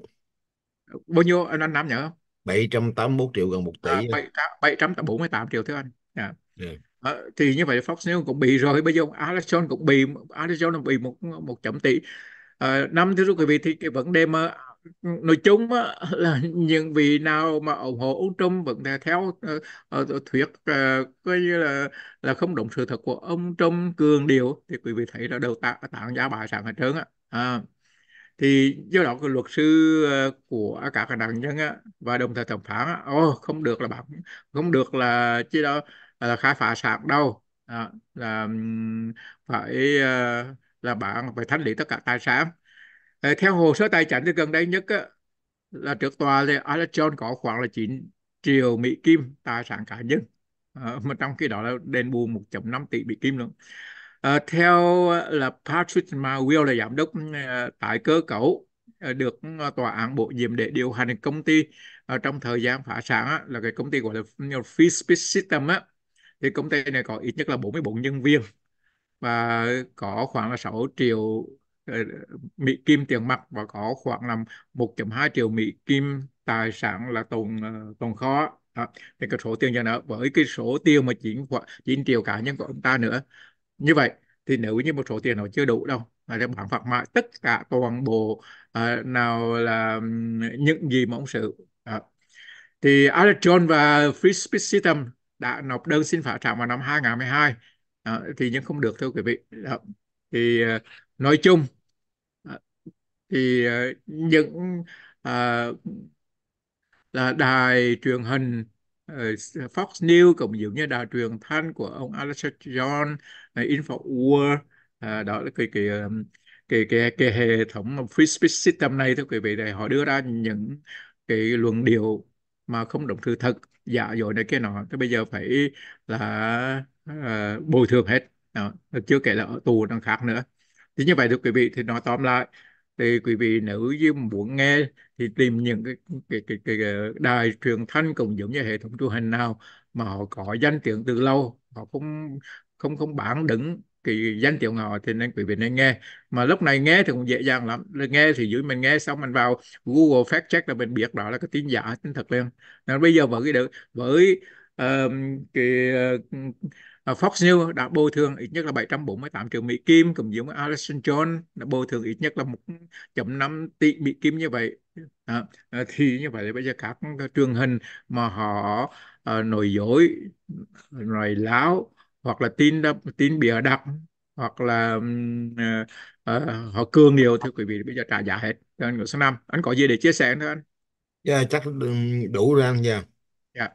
bao nhiêu anh anh Nam nhớ không 781 triệu gần 1 tỷ à, 7, 748 triệu thưa anh yeah. Dạ. Yeah. Ừ. Ờ, thì như vậy Fox News cũng bị rồi bây giờ Alex Jones cũng bị Alex Jones bị một một chậm tỷ à, năm thưa quý vị thì cái vấn đề mà nói chung á, là những vị nào mà ủng hộ ông Trump vẫn theo uh, thuyết uh, coi như là là không đúng sự thật của ông Trump cường điệu thì quý vị thấy là đầu tạ tạng giá bài sản hết trơn á à, thì do đó cái luật sư của các nạn nhân á, và đồng thời thẩm phán á, oh, không được là bạn không được là chứ đó là khai phá sạc đâu à, là phải ờ, là bạn phải thanh lý tất cả tài sản ờ, theo hồ sơ tài chính thì gần đây nhất là trước tòa thì Alex John có khoảng là 9 triệu Mỹ Kim tài sản cá nhân ờ, mà trong khi đó là đền bù 1.5 tỷ Mỹ Kim luôn theo là Patrick Mawill là giám đốc tại cơ cấu được tòa án bổ nhiệm để điều hành công ty trong thời gian phá sản là cái công ty gọi là Free Speech System á thì công ty này có ít nhất là 44 nhân viên và có khoảng là 6 triệu ờ, Mỹ Kim tiền mặt và có khoảng là 1.2 triệu Mỹ Kim tài sản là tồn ờ, tồn kho đó. thì cái số tiền cho nợ với cái số tiêu mà khoảng chín triệu cá nhân của ông ta nữa như vậy thì nếu như một số tiền nó chưa đủ đâu là để bạn phạt mại tất cả toàn bộ uh, nào là những gì mà ông sự uh. thì Alex John và Free Speech System đã nộp đơn xin phá sản vào năm 2012 à, thì nhưng không được thưa quý vị đó. thì à, nói chung à, thì à, những à, là đài truyền hình Fox News cũng giống như đài truyền thanh của ông Alex John, Infowars, đó là cái cái cái cái, cái hệ thống free speech system này thưa quý vị để họ đưa ra những cái luận điệu mà không đúng sự thật dạ rồi này kia nọ thế bây giờ phải là ờ, bồi thường hết đó. chưa kể là ở tù đang khác nữa thì như vậy thưa quý vị thì nói tóm lại thì quý vị nữ như muốn nghe thì tìm những cái cái cái, cái, cái đài truyền thanh cũng giống như hệ thống truyền hình nào mà họ có danh tiếng từ lâu họ không không không bản đứng cái danh tiếng họ thì nên quý vị nên nghe mà lúc này nghe thì cũng dễ dàng lắm nghe thì dưới mình nghe xong mình vào Google fact check là mình biết đó là cái tin giả tin thật liền nên bây giờ với được với uh, cái uh, Fox News đã bồi thường ít nhất là 748 triệu Mỹ Kim cũng giống Alison John đã bồi thường ít nhất là 1.5 tỷ Mỹ Kim như vậy à, thì như vậy là bây giờ các truyền hình mà họ uh, ờ, nói dối nói láo hoặc là tin tin bịa đặt hoặc là uh, uh, họ cương điều thì quý vị bây giờ trả giá hết cho anh số năm anh có gì để chia sẻ nữa anh dạ yeah, chắc đủ rồi anh dạ dạ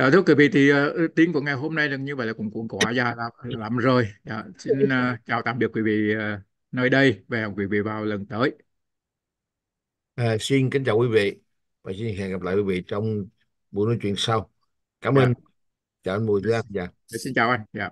À, thưa quý vị thì uh, tin của ngày hôm nay là như vậy là cũng cũng quá dài lắm, lắm rồi. Dạ, xin uh, chào tạm biệt quý vị uh, nơi đây và hẹn quý vị vào lần tới. À, xin kính chào quý vị và xin hẹn gặp lại quý vị trong buổi nói chuyện sau. Cảm dạ. ơn chào anh mùi Lê dạ. dạ. Xin chào anh. Dạ.